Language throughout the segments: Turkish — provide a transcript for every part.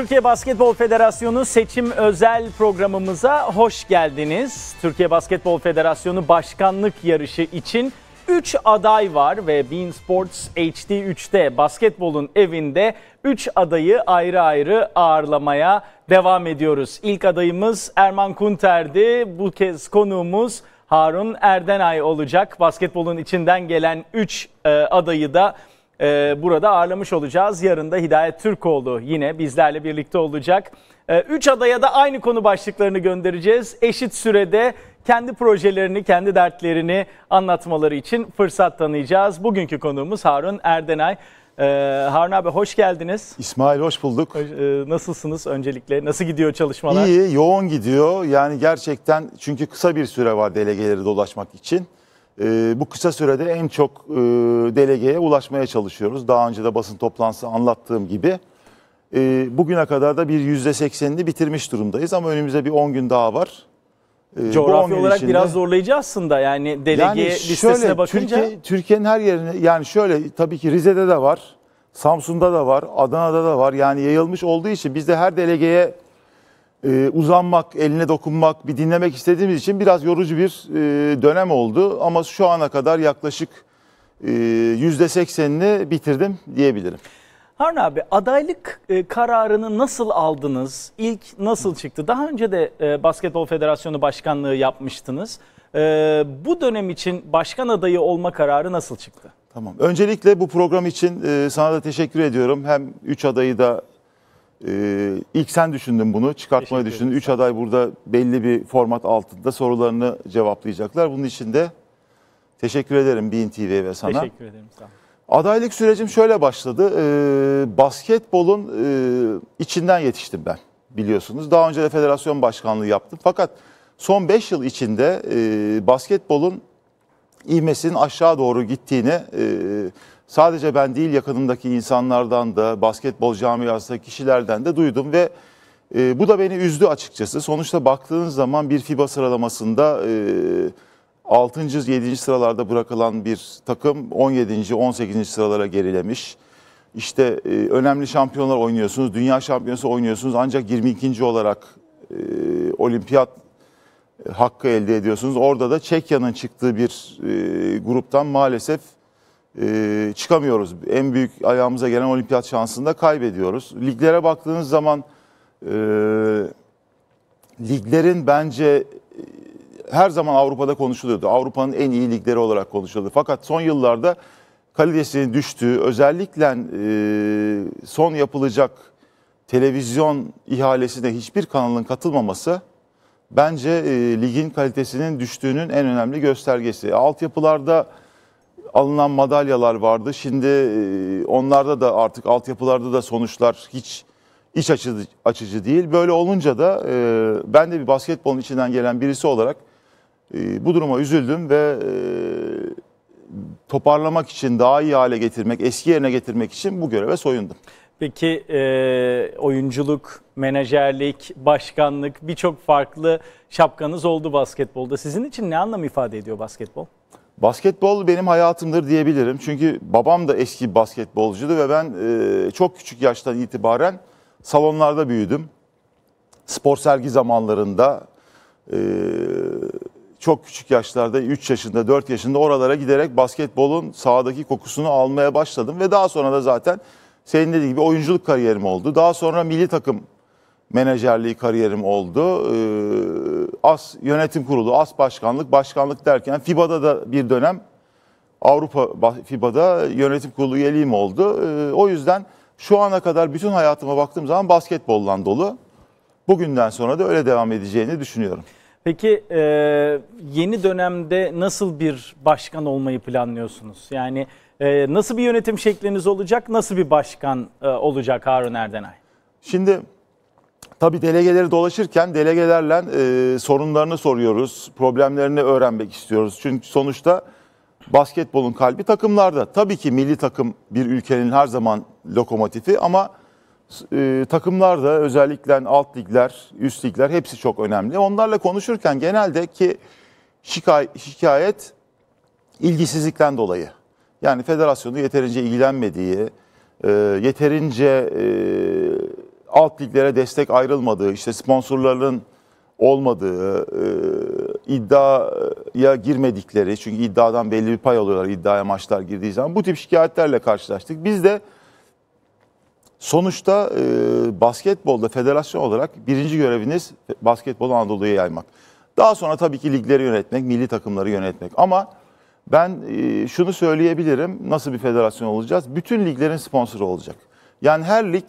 Türkiye Basketbol Federasyonu seçim özel programımıza hoş geldiniz. Türkiye Basketbol Federasyonu başkanlık yarışı için 3 aday var ve Bean Sports HD 3'te basketbolun evinde 3 adayı ayrı ayrı ağırlamaya devam ediyoruz. İlk adayımız Erman Kunter'di. Bu kez konuğumuz Harun Erdenay olacak. Basketbolun içinden gelen 3 e, adayı da ee, burada ağırlamış olacağız. Yarın da Hidayet Türkoğlu yine bizlerle birlikte olacak. Ee, üç adaya da aynı konu başlıklarını göndereceğiz. Eşit sürede kendi projelerini, kendi dertlerini anlatmaları için fırsat tanıyacağız. Bugünkü konuğumuz Harun Erdenay. Ee, Harun abi hoş geldiniz. İsmail hoş bulduk. E, nasılsınız öncelikle? Nasıl gidiyor çalışmalar? İyi, yoğun gidiyor. Yani gerçekten çünkü kısa bir süre var delegeleri dolaşmak için e, bu kısa sürede en çok e, delegeye ulaşmaya çalışıyoruz. Daha önce de basın toplantısı anlattığım gibi. E, bugüne kadar da bir %80'ini bitirmiş durumdayız ama önümüze bir 10 gün daha var. E, ee, Coğrafya olarak içinde, biraz zorlayıcı aslında yani delege yani listesine bakınca. Türkiye, Türkiye'nin her yerine yani şöyle tabii ki Rize'de de var, Samsun'da da var, Adana'da da var. Yani yayılmış olduğu için biz de her delegeye e, uzanmak, eline dokunmak, bir dinlemek istediğimiz için biraz yorucu bir e, dönem oldu. Ama şu ana kadar yaklaşık e, yüzde %80'ini bitirdim diyebilirim. Harun abi adaylık e, kararını nasıl aldınız? İlk nasıl çıktı? Daha önce de e, Basketbol Federasyonu Başkanlığı yapmıştınız. bu dönem için başkan adayı olma kararı nasıl çıktı? Tamam. Öncelikle bu program için sana da teşekkür ediyorum. Hem 3 adayı da ee, ilk sen düşündün bunu, çıkartmayı düşündün. Üç aday burada belli bir format altında sorularını cevaplayacaklar. Bunun için de teşekkür ederim Bin TV ve sana. Teşekkür ederim, sağ ol. Adaylık sürecim şöyle başladı. Ee, basketbolun e, içinden yetiştim ben biliyorsunuz. Daha önce de federasyon başkanlığı yaptım. Fakat son 5 yıl içinde e, basketbolun ivmesinin aşağı doğru gittiğini e, sadece ben değil yakınımdaki insanlardan da basketbol camiasındaki kişilerden de duydum ve e, bu da beni üzdü açıkçası. Sonuçta baktığın zaman bir FIBA sıralamasında e, 6. 7. sıralarda bırakılan bir takım 17. 18. sıralara gerilemiş. İşte e, önemli şampiyonlar oynuyorsunuz, dünya şampiyonası oynuyorsunuz ancak 22. olarak e, olimpiyat e, hakkı elde ediyorsunuz. Orada da Çekya'nın çıktığı bir e, gruptan maalesef e, çıkamıyoruz. En büyük ayağımıza gelen olimpiyat şansını da kaybediyoruz. Liglere baktığınız zaman e, liglerin bence e, her zaman Avrupa'da konuşuluyordu. Avrupa'nın en iyi ligleri olarak konuşuluyordu. Fakat son yıllarda kalitesinin düştüğü, özellikle e, son yapılacak televizyon ihalesine hiçbir kanalın katılmaması bence e, ligin kalitesinin düştüğünün en önemli göstergesi. Altyapılarda alınan madalyalar vardı. Şimdi e, onlarda da artık altyapılarda da sonuçlar hiç iç açıcı, açıcı değil. Böyle olunca da e, ben de bir basketbolun içinden gelen birisi olarak e, bu duruma üzüldüm ve toparlamak için daha iyi hale getirmek, eski yerine getirmek için bu göreve soyundum. Peki e, oyunculuk, menajerlik, başkanlık birçok farklı şapkanız oldu basketbolda. Sizin için ne anlam ifade ediyor basketbol? Basketbol benim hayatımdır diyebilirim. Çünkü babam da eski basketbolcuydu ve ben e, çok küçük yaştan itibaren salonlarda büyüdüm. Spor sergi zamanlarında e, çok küçük yaşlarda 3 yaşında 4 yaşında oralara giderek basketbolun sahadaki kokusunu almaya başladım. Ve daha sonra da zaten senin dediğin gibi oyunculuk kariyerim oldu. Daha sonra milli takım menajerliği kariyerim oldu. Ee, as yönetim kurulu, as başkanlık, başkanlık derken FIBA'da da bir dönem Avrupa FIBA'da yönetim kurulu üyeliğim oldu. Ee, o yüzden şu ana kadar bütün hayatıma baktığım zaman basketbolla dolu. Bugünden sonra da öyle devam edeceğini düşünüyorum. Peki e, yeni dönemde nasıl bir başkan olmayı planlıyorsunuz? Yani e, nasıl bir yönetim şekliniz olacak, nasıl bir başkan e, olacak Harun Erdenay? Şimdi Tabii delegeleri dolaşırken delegelerle e, sorunlarını soruyoruz, problemlerini öğrenmek istiyoruz. Çünkü sonuçta basketbolun kalbi takımlarda. Tabii ki milli takım bir ülkenin her zaman lokomotifi ama e, takımlarda özellikle alt ligler, üst ligler hepsi çok önemli. Onlarla konuşurken genelde ki şikay şikayet ilgisizlikten dolayı. Yani federasyonu yeterince ilgilenmediği, e, yeterince e, alt liglere destek ayrılmadığı, işte sponsorların olmadığı, e, iddiaya girmedikleri, çünkü iddiadan belli bir pay alıyorlar iddiaya maçlar girdiği zaman bu tip şikayetlerle karşılaştık. Biz de sonuçta e, basketbolda federasyon olarak birinci göreviniz basketbolu Anadolu'ya yaymak. Daha sonra tabii ki ligleri yönetmek, milli takımları yönetmek ama ben e, şunu söyleyebilirim nasıl bir federasyon olacağız? Bütün liglerin sponsoru olacak. Yani her lig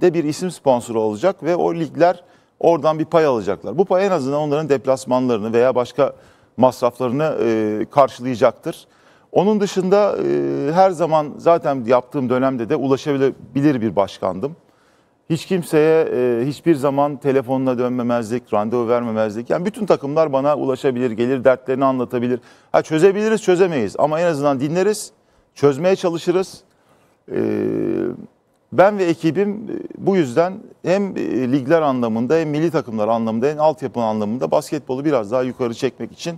de bir isim sponsoru olacak ve o ligler oradan bir pay alacaklar. Bu pay en azından onların deplasmanlarını veya başka masraflarını e, karşılayacaktır. Onun dışında e, her zaman zaten yaptığım dönemde de ulaşabilir bir başkandım. Hiç kimseye e, hiçbir zaman telefonla dönmemezlik, randevu vermemezlik. Yani bütün takımlar bana ulaşabilir, gelir dertlerini anlatabilir. Ha çözebiliriz, çözemeyiz ama en azından dinleriz, çözmeye çalışırız. Eee ben ve ekibim e, bu yüzden hem e, ligler anlamında hem milli takımlar anlamında hem altyapı anlamında basketbolu biraz daha yukarı çekmek için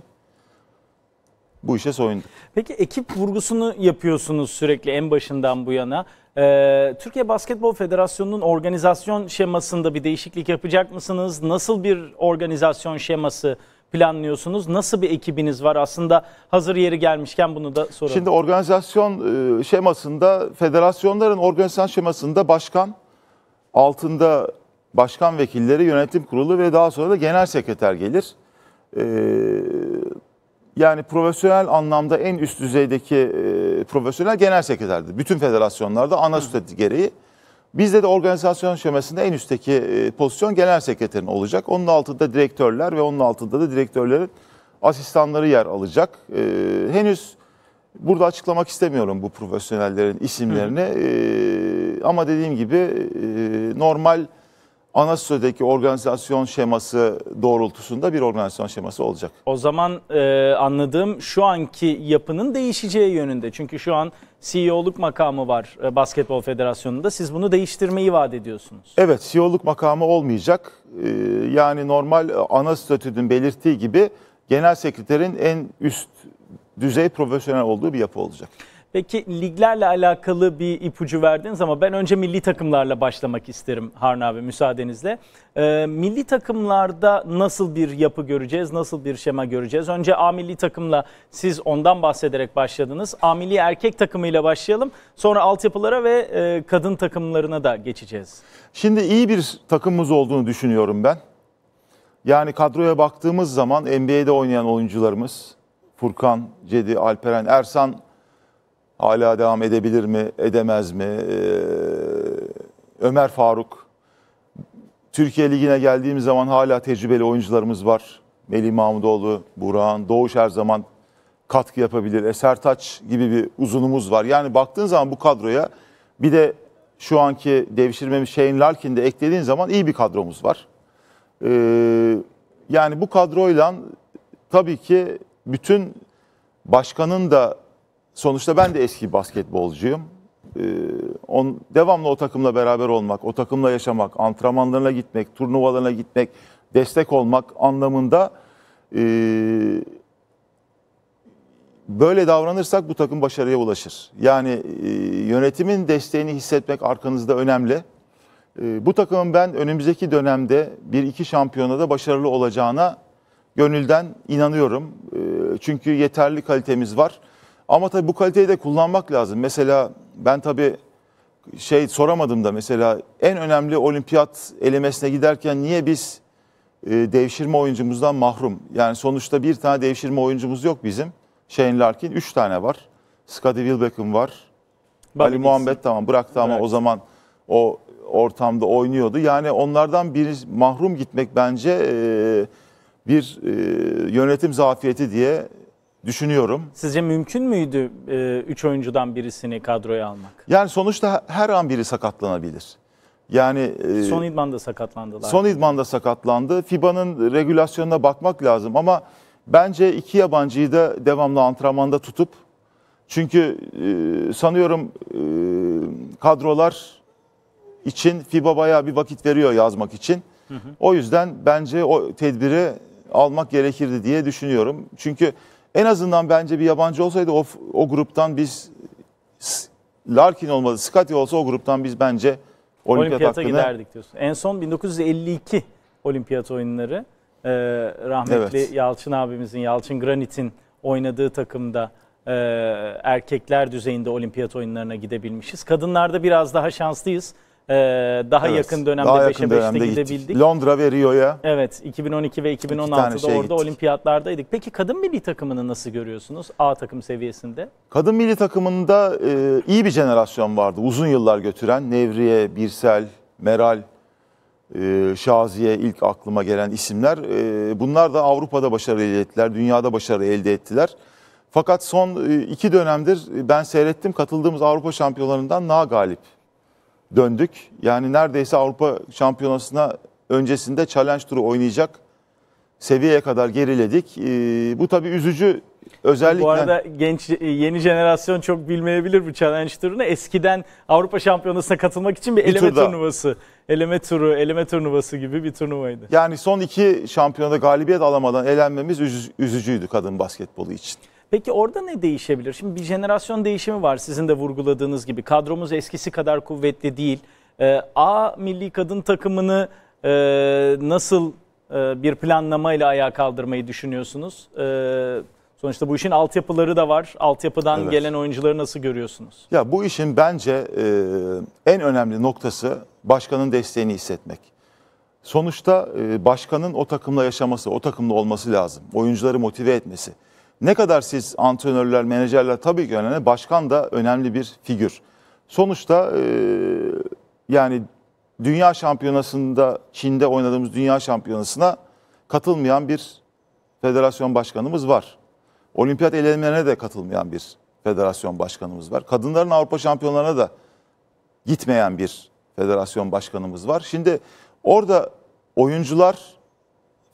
bu işe soyunduk. Peki ekip vurgusunu yapıyorsunuz sürekli en başından bu yana. Ee, Türkiye Basketbol Federasyonu'nun organizasyon şemasında bir değişiklik yapacak mısınız? Nasıl bir organizasyon şeması planlıyorsunuz? Nasıl bir ekibiniz var? Aslında hazır yeri gelmişken bunu da soralım. Şimdi organizasyon e, şemasında, federasyonların organizasyon şemasında başkan, altında başkan vekilleri, yönetim kurulu ve daha sonra da genel sekreter gelir. E, yani profesyonel anlamda en üst düzeydeki e, profesyonel genel sekreterdir. Bütün federasyonlarda ana statü gereği. Bizde de organizasyon şömesinde en üstteki e, pozisyon genel sekreterin olacak. Onun altında direktörler ve onun altında da direktörlerin asistanları yer alacak. E, henüz burada açıklamak istemiyorum bu profesyonellerin isimlerini. Hı hı. E, ama dediğim gibi e, normal Ana Anasöz'deki organizasyon şeması doğrultusunda bir organizasyon şeması olacak. O zaman e, anladığım şu anki yapının değişeceği yönünde. Çünkü şu an CEO'luk makamı var e, Basketbol Federasyonu'nda. Siz bunu değiştirmeyi vaat ediyorsunuz. Evet CEO'luk makamı olmayacak. E, yani normal e, ana statüdün belirttiği gibi genel sekreterin en üst düzey profesyonel olduğu bir yapı olacak. Peki liglerle alakalı bir ipucu verdiniz ama ben önce milli takımlarla başlamak isterim Harun abi müsaadenizle. Ee, milli takımlarda nasıl bir yapı göreceğiz, nasıl bir şema göreceğiz? Önce A milli takımla siz ondan bahsederek başladınız. A milli erkek takımıyla başlayalım. Sonra altyapılara ve e, kadın takımlarına da geçeceğiz. Şimdi iyi bir takımımız olduğunu düşünüyorum ben. Yani kadroya baktığımız zaman NBA'de oynayan oyuncularımız Furkan, Cedi, Alperen, Ersan hala devam edebilir mi, edemez mi? Ee, Ömer Faruk, Türkiye Ligi'ne geldiğimiz zaman hala tecrübeli oyuncularımız var. Melih Mahmudoğlu, Burakhan, Doğuş her zaman katkı yapabilir. Eser Taç gibi bir uzunumuz var. Yani baktığın zaman bu kadroya bir de şu anki devşirmemiş Shane Larkin'i de eklediğin zaman iyi bir kadromuz var. Ee, yani bu kadroyla tabii ki bütün başkanın da sonuçta ben de eski basketbolcuyum. Ee, on, devamlı o takımla beraber olmak, o takımla yaşamak, antrenmanlarına gitmek, turnuvalarına gitmek, destek olmak anlamında ee, böyle davranırsak bu takım başarıya ulaşır. Yani ee, yönetimin desteğini hissetmek arkanızda önemli. bu takımın ben önümüzdeki dönemde bir iki şampiyonada başarılı olacağına gönülden inanıyorum. çünkü yeterli kalitemiz var ama tabii bu kaliteyi de kullanmak lazım. Mesela ben tabii şey soramadım da mesela en önemli olimpiyat elemesine giderken niye biz e, devşirme oyuncumuzdan mahrum? Yani sonuçta bir tane devşirme oyuncumuz yok bizim. Shane Larkin 3 tane var. Scottie Wilbeck'in var. Bobby Ali Dixon. Muhammed tamam bıraktı ama evet. o zaman o ortamda oynuyordu. Yani onlardan bir mahrum gitmek bence e, bir e, yönetim zafiyeti diye düşünüyorum. Sizce mümkün müydü 3 e, oyuncudan birisini kadroya almak? Yani sonuçta her an biri sakatlanabilir. Yani e, son idmanda sakatlandılar. Son idmanda sakatlandı. FIBA'nın regülasyonuna bakmak lazım ama bence iki yabancıyı da devamlı antrenmanda tutup çünkü e, sanıyorum e, kadrolar için FIBA bayağı bir vakit veriyor yazmak için. Hı hı. O yüzden bence o tedbiri almak gerekirdi diye düşünüyorum. Çünkü en azından bence bir yabancı olsaydı o, o gruptan biz Larkin olmadı, Scottie olsa o gruptan biz bence olimpiyat olimpiyata hakkını... giderdik diyorsun. En son 1952 olimpiyat oyunları e, rahmetli evet. Yalçın abimizin, Yalçın Granit'in oynadığı takımda e, erkekler düzeyinde olimpiyat oyunlarına gidebilmişiz. Kadınlarda biraz daha şanslıyız. Ee, daha evet, yakın dönemde 5'e 5'te gidebildik. Londra ve Rio'ya. Evet 2012 ve 2016'da orada gittik. olimpiyatlardaydık. Peki kadın milli takımını nasıl görüyorsunuz A takım seviyesinde? Kadın milli takımında e, iyi bir jenerasyon vardı. Uzun yıllar götüren Nevriye, Birsel, Meral, e, Şaziye ilk aklıma gelen isimler. E, bunlar da Avrupa'da başarı elde ettiler, dünyada başarı elde ettiler. Fakat son e, iki dönemdir ben seyrettim katıldığımız Avrupa şampiyonlarından na galip döndük. Yani neredeyse Avrupa Şampiyonası'na öncesinde challenge turu oynayacak seviyeye kadar geriledik. Ee, bu tabii üzücü Özellikle... Bu arada genç e, yeni jenerasyon çok bilmeyebilir bu challenge turunu. Eskiden Avrupa Şampiyonası'na katılmak için bir, bir eleme turda. turnuvası, eleme turu, eleme turnuvası gibi bir turnuvaydı. Yani son iki şampiyonada galibiyet alamadan elenmemiz üzücüydü kadın basketbolu için. Peki orada ne değişebilir? Şimdi bir jenerasyon değişimi var sizin de vurguladığınız gibi. Kadromuz eskisi kadar kuvvetli değil. Ee, A milli kadın takımını e, nasıl e, bir planlamayla ayağa kaldırmayı düşünüyorsunuz? E, sonuçta bu işin altyapıları da var. Altyapıdan evet. gelen oyuncuları nasıl görüyorsunuz? Ya bu işin bence e, en önemli noktası başkanın desteğini hissetmek. Sonuçta e, başkanın o takımla yaşaması, o takımla olması lazım. Oyuncuları motive etmesi. Ne kadar siz antrenörler, menajerler tabii ki önemli, başkan da önemli bir figür. Sonuçta e, yani dünya şampiyonasında Çin'de oynadığımız dünya şampiyonasına katılmayan bir federasyon başkanımız var. Olimpiyat eğlenmelerine de katılmayan bir federasyon başkanımız var. Kadınların Avrupa şampiyonlarına da gitmeyen bir federasyon başkanımız var. Şimdi orada oyuncular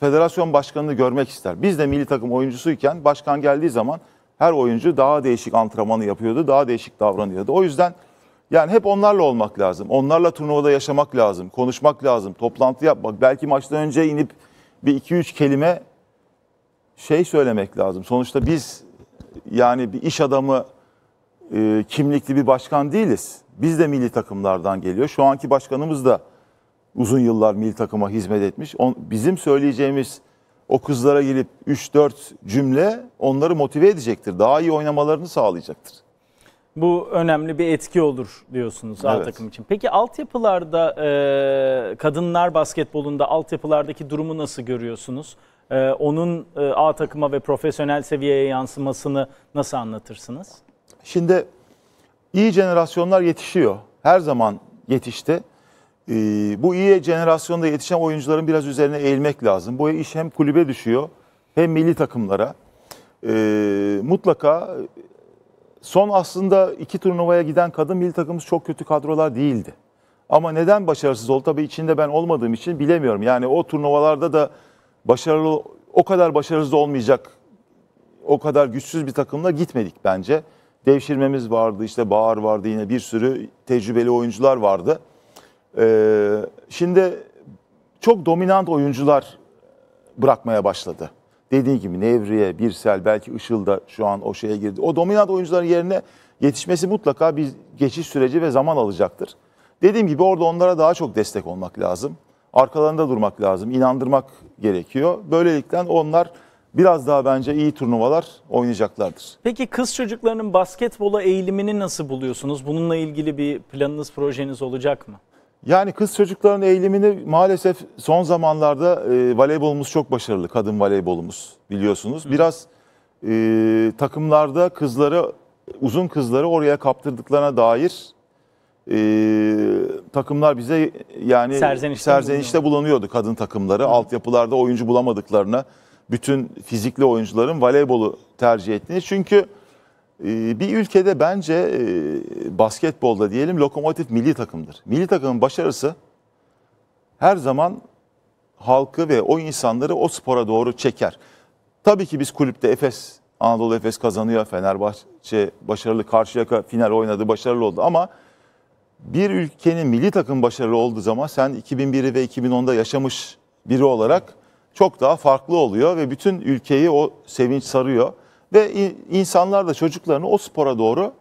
federasyon başkanını görmek ister. Biz de milli takım oyuncusuyken başkan geldiği zaman her oyuncu daha değişik antrenmanı yapıyordu, daha değişik davranıyordu. O yüzden yani hep onlarla olmak lazım. Onlarla turnuvada yaşamak lazım, konuşmak lazım, toplantı yapmak. Belki maçtan önce inip bir iki üç kelime şey söylemek lazım. Sonuçta biz yani bir iş adamı e, kimlikli bir başkan değiliz. Biz de milli takımlardan geliyor. Şu anki başkanımız da uzun yıllar milli takıma hizmet etmiş. On, bizim söyleyeceğimiz o kızlara gelip 3-4 cümle onları motive edecektir. Daha iyi oynamalarını sağlayacaktır. Bu önemli bir etki olur diyorsunuz evet. A takım için. Peki altyapılarda e, kadınlar basketbolunda altyapılardaki durumu nasıl görüyorsunuz? E, onun e, A takıma ve profesyonel seviyeye yansımasını nasıl anlatırsınız? Şimdi iyi jenerasyonlar yetişiyor. Her zaman yetişti. Ee, bu iyi jenerasyonda yetişen oyuncuların biraz üzerine eğilmek lazım. Bu iş hem kulübe düşüyor hem milli takımlara. Ee, mutlaka son aslında iki turnuvaya giden kadın milli takımımız çok kötü kadrolar değildi. Ama neden başarısız oldu? Tabii içinde ben olmadığım için bilemiyorum. Yani o turnuvalarda da başarılı o kadar başarısız olmayacak o kadar güçsüz bir takımla gitmedik bence. Devşirmemiz vardı, işte Bağır vardı yine bir sürü tecrübeli oyuncular vardı. Ee, şimdi çok dominant oyuncular bırakmaya başladı. Dediğim gibi Nevriye, Birsel, belki Işıl da şu an o şeye girdi. O dominant oyuncuların yerine yetişmesi mutlaka bir geçiş süreci ve zaman alacaktır. Dediğim gibi orada onlara daha çok destek olmak lazım. Arkalarında durmak lazım, inandırmak gerekiyor. Böylelikle onlar biraz daha bence iyi turnuvalar oynayacaklardır. Peki kız çocuklarının basketbola eğilimini nasıl buluyorsunuz? Bununla ilgili bir planınız, projeniz olacak mı? Yani kız çocukların eğilimini maalesef son zamanlarda e, voleybolumuz çok başarılı. Kadın voleybolumuz biliyorsunuz. Biraz e, takımlarda kızları, uzun kızları oraya kaptırdıklarına dair e, takımlar bize yani serzenişte, serzenişte bulunuyordu kadın takımları. Hı. Altyapılarda oyuncu bulamadıklarına bütün fizikli oyuncuların voleybolu tercih ettiğini. Çünkü ee, bir ülkede bence e, basketbolda diyelim lokomotif milli takımdır. Milli takımın başarısı her zaman halkı ve o insanları o spora doğru çeker. Tabii ki biz kulüpte Efes, Anadolu Efes kazanıyor. Fenerbahçe başarılı Karşıyaka final oynadı, başarılı oldu ama bir ülkenin milli takım başarılı olduğu zaman sen 2001'i ve 2010'da yaşamış biri olarak çok daha farklı oluyor ve bütün ülkeyi o sevinç sarıyor. Ve insanlar da çocuklarını o spora doğru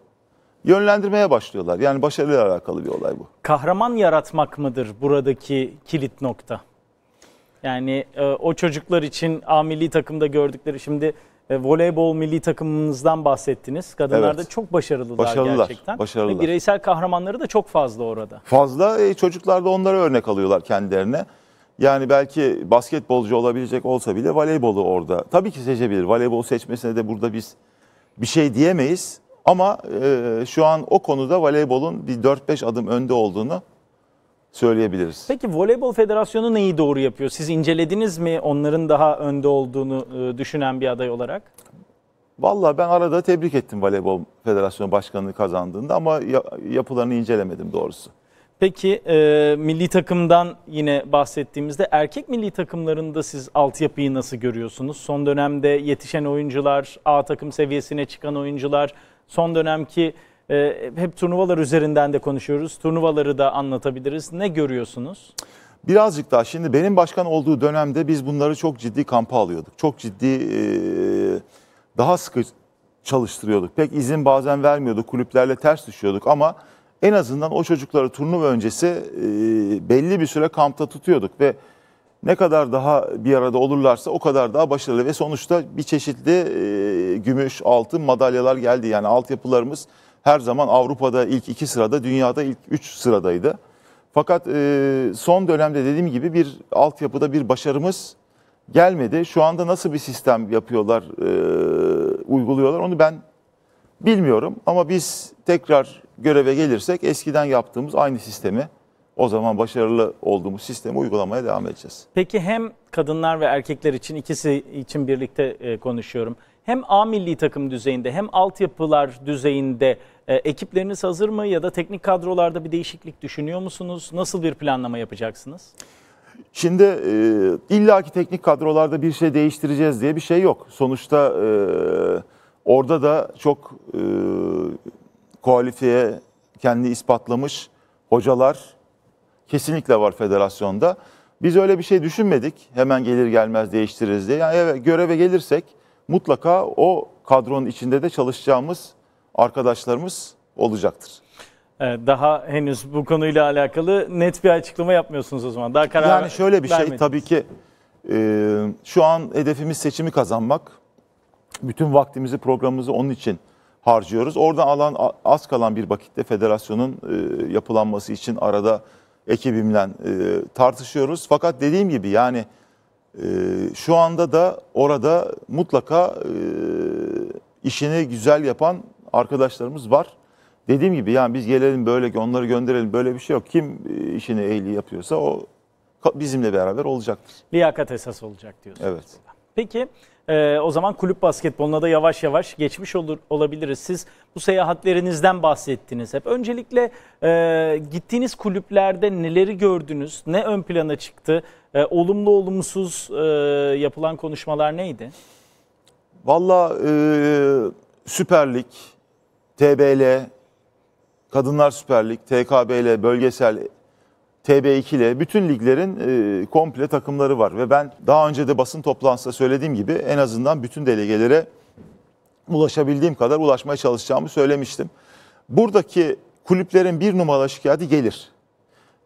yönlendirmeye başlıyorlar. Yani başarıyla alakalı bir olay bu. Kahraman yaratmak mıdır buradaki kilit nokta? Yani e, o çocuklar için A milli takımda gördükleri şimdi e, voleybol milli takımımızdan bahsettiniz. Kadınlar evet. da çok başarılılar, başarılılar gerçekten. Başarılılar. bireysel kahramanları da çok fazla orada. Fazla e, çocuklar da onlara örnek alıyorlar kendilerine. Yani belki basketbolcu olabilecek olsa bile voleybolu orada. Tabii ki seçebilir. Voleybol seçmesine de burada biz bir şey diyemeyiz. Ama e, şu an o konuda voleybolun bir 4-5 adım önde olduğunu söyleyebiliriz. Peki Voleybol Federasyonu neyi doğru yapıyor? Siz incelediniz mi onların daha önde olduğunu e, düşünen bir aday olarak? Valla ben arada tebrik ettim Voleybol Federasyonu Başkanı'nı kazandığında ama yapılarını incelemedim doğrusu. Peki e, milli takımdan yine bahsettiğimizde erkek milli takımlarında siz altyapıyı nasıl görüyorsunuz? Son dönemde yetişen oyuncular, A takım seviyesine çıkan oyuncular, son dönemki e, hep turnuvalar üzerinden de konuşuyoruz. Turnuvaları da anlatabiliriz. Ne görüyorsunuz? Birazcık daha şimdi benim başkan olduğu dönemde biz bunları çok ciddi kampa alıyorduk. Çok ciddi e, daha sıkı çalıştırıyorduk. Pek izin bazen vermiyorduk. Kulüplerle ters düşüyorduk ama en azından o çocukları turnuva öncesi e, belli bir süre kampta tutuyorduk ve ne kadar daha bir arada olurlarsa o kadar daha başarılı ve sonuçta bir çeşitli e, gümüş, altın madalyalar geldi. Yani altyapılarımız her zaman Avrupa'da ilk iki sırada, dünyada ilk üç sıradaydı. Fakat e, son dönemde dediğim gibi bir altyapıda bir başarımız gelmedi. Şu anda nasıl bir sistem yapıyorlar, uyguluyorlar onu ben bilmiyorum. Ama biz tekrar göreve gelirsek eskiden yaptığımız aynı sistemi o zaman başarılı olduğumuz sistemi uygulamaya devam edeceğiz. Peki hem kadınlar ve erkekler için ikisi için birlikte e, konuşuyorum. Hem A milli takım düzeyinde hem altyapılar düzeyinde e, ekipleriniz hazır mı ya da teknik kadrolarda bir değişiklik düşünüyor musunuz? Nasıl bir planlama yapacaksınız? Şimdi e, illaki teknik kadrolarda bir şey değiştireceğiz diye bir şey yok. Sonuçta e, orada da çok e, kualifiye kendi ispatlamış hocalar kesinlikle var federasyonda. Biz öyle bir şey düşünmedik. Hemen gelir gelmez değiştiririz diye. Yani eve, göreve gelirsek mutlaka o kadronun içinde de çalışacağımız arkadaşlarımız olacaktır. Ee, daha henüz bu konuyla alakalı net bir açıklama yapmıyorsunuz o zaman. Daha karar Yani şöyle bir şey, vermediniz. şey tabii ki e, şu an hedefimiz seçimi kazanmak. Bütün vaktimizi programımızı onun için harcıyoruz. Oradan alan az kalan bir vakitte federasyonun e, yapılanması için arada ekibimle e, tartışıyoruz. Fakat dediğim gibi yani e, şu anda da orada mutlaka e, işini güzel yapan arkadaşlarımız var. Dediğim gibi yani biz gelelim böyle ki onları gönderelim böyle bir şey yok. Kim e, işini ehli yapıyorsa o bizimle beraber olacaktır. Liyakat esas olacak diyorsunuz. Evet. Peki e, o zaman kulüp basketboluna da yavaş yavaş geçmiş olur olabiliriz. Siz bu seyahatlerinizden bahsettiniz hep. Öncelikle e, gittiğiniz kulüplerde neleri gördünüz? Ne ön plana çıktı? E, olumlu olumsuz e, yapılan konuşmalar neydi? Valla e, Süper Lig, TBL, Kadınlar Süper Lig, TKBL, Bölgesel, TB2 ile bütün liglerin e, komple takımları var ve ben daha önce de basın toplantısında söylediğim gibi en azından bütün delegelere ulaşabildiğim kadar ulaşmaya çalışacağımı söylemiştim. Buradaki kulüplerin bir numaralı şikayeti gelir.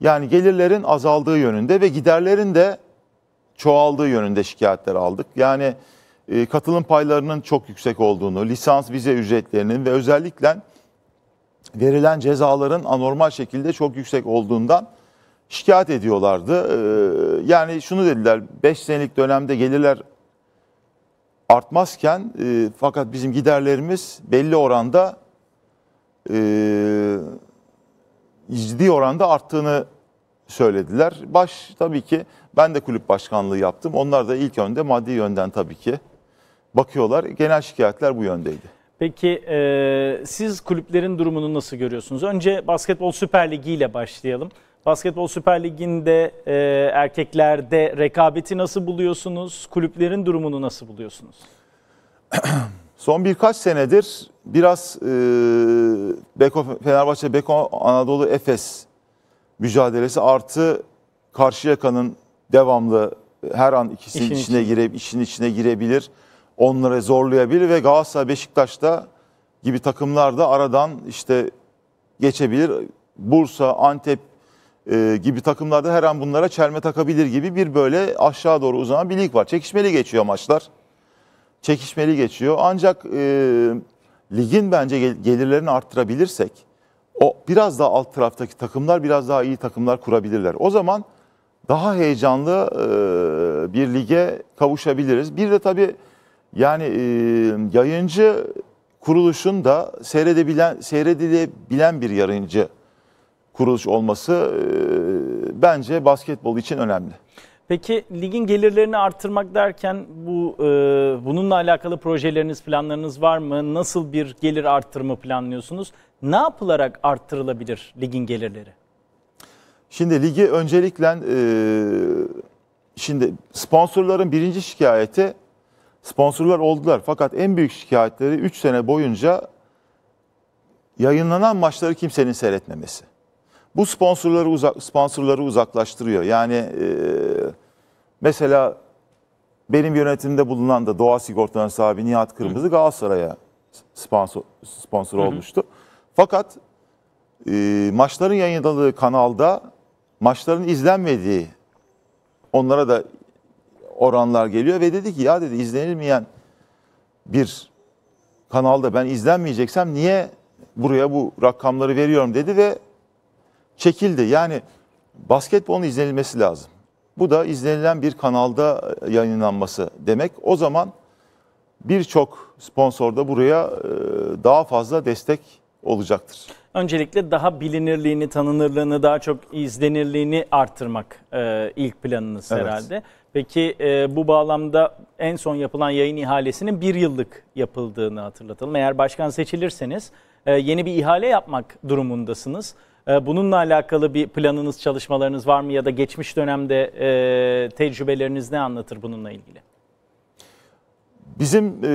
Yani gelirlerin azaldığı yönünde ve giderlerin de çoğaldığı yönünde şikayetler aldık. Yani e, katılım paylarının çok yüksek olduğunu, lisans vize ücretlerinin ve özellikle verilen cezaların anormal şekilde çok yüksek olduğundan şikayet ediyorlardı. Ee, yani şunu dediler 5 senelik dönemde gelirler artmazken e, fakat bizim giderlerimiz belli oranda e, ciddi oranda arttığını söylediler. Baş tabii ki ben de kulüp başkanlığı yaptım. Onlar da ilk önde maddi yönden tabii ki bakıyorlar. Genel şikayetler bu yöndeydi. Peki e, siz kulüplerin durumunu nasıl görüyorsunuz? Önce Basketbol Süper Ligi ile başlayalım. Basketbol Süper Ligi'nde e, erkeklerde rekabeti nasıl buluyorsunuz? Kulüplerin durumunu nasıl buluyorsunuz? Son birkaç senedir biraz e, Beko, Fenerbahçe, Beko, Anadolu, Efes mücadelesi artı yakanın devamlı her an ikisinin işin içine, içine işin içine girebilir. Onlara zorlayabilir ve Galatasaray, Beşiktaş'ta gibi takımlar da aradan işte geçebilir. Bursa, Antep e, gibi takımlarda her an bunlara çelme takabilir gibi bir böyle aşağı doğru uzanan bir lig var. Çekişmeli geçiyor maçlar. Çekişmeli geçiyor. Ancak e, ligin bence gelirlerini arttırabilirsek o biraz daha alt taraftaki takımlar biraz daha iyi takımlar kurabilirler. O zaman daha heyecanlı e, bir lige kavuşabiliriz. Bir de tabii yani e, yayıncı kuruluşun da seyredebilen seyredilebilen bir yayıncı kuruluş olması e, bence basketbol için önemli. Peki ligin gelirlerini artırmak derken bu e, bununla alakalı projeleriniz, planlarınız var mı? Nasıl bir gelir artırımı planlıyorsunuz? Ne yapılarak arttırılabilir ligin gelirleri? Şimdi ligi öncelikle e, şimdi sponsorların birinci şikayeti sponsorlar oldular. Fakat en büyük şikayetleri 3 sene boyunca yayınlanan maçları kimsenin seyretmemesi. Bu sponsorları uzak sponsorları uzaklaştırıyor. Yani e, mesela benim yönetimde bulunan da Doğa Sigorta'nın sahibi Nihat Kırmızı Hı. Galatasaray'a sponsor sponsor olmuştu. Fakat e, maçların yayınlandığı kanalda maçların izlenmediği onlara da oranlar geliyor ve dedi ki ya dedi izlenilmeyen bir kanalda ben izlenmeyeceksem niye buraya bu rakamları veriyorum dedi ve çekildi. Yani basketbolun izlenilmesi lazım. Bu da izlenilen bir kanalda e, yayınlanması demek. O zaman birçok sponsor da buraya e, daha fazla destek olacaktır. Öncelikle daha bilinirliğini, tanınırlığını, daha çok izlenirliğini arttırmak e, ilk planınız evet. herhalde. Peki bu bağlamda en son yapılan yayın ihalesinin bir yıllık yapıldığını hatırlatalım. Eğer başkan seçilirseniz yeni bir ihale yapmak durumundasınız. Ee, bununla alakalı bir planınız, çalışmalarınız var mı ya da geçmiş dönemde e, tecrübeleriniz ne anlatır bununla ilgili? Bizim e,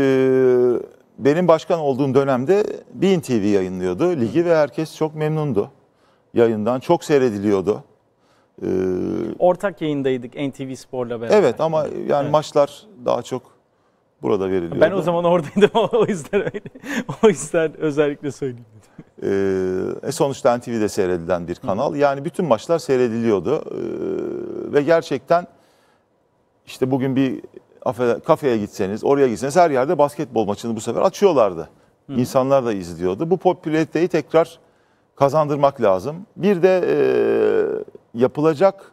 benim başkan olduğum dönemde Bean TV yayınlıyordu ligi ve herkes çok memnundu yayından. Çok seyrediliyordu. E, Ortak yayındaydık NTV Spor'la beraber. Evet ama yani evet. maçlar daha çok burada veriliyor. Ben o zaman oradaydım o yüzden öyle. O yüzden özellikle söyleyeyim. Ee, e, sonuçta NTV'de seyredilen bir kanal. Yani bütün maçlar seyrediliyordu. E, ve gerçekten işte bugün bir kafeye gitseniz, oraya gitseniz her yerde basketbol maçını bu sefer açıyorlardı. Hı. İnsanlar da izliyordu. Bu popülariteyi tekrar kazandırmak lazım. Bir de e, yapılacak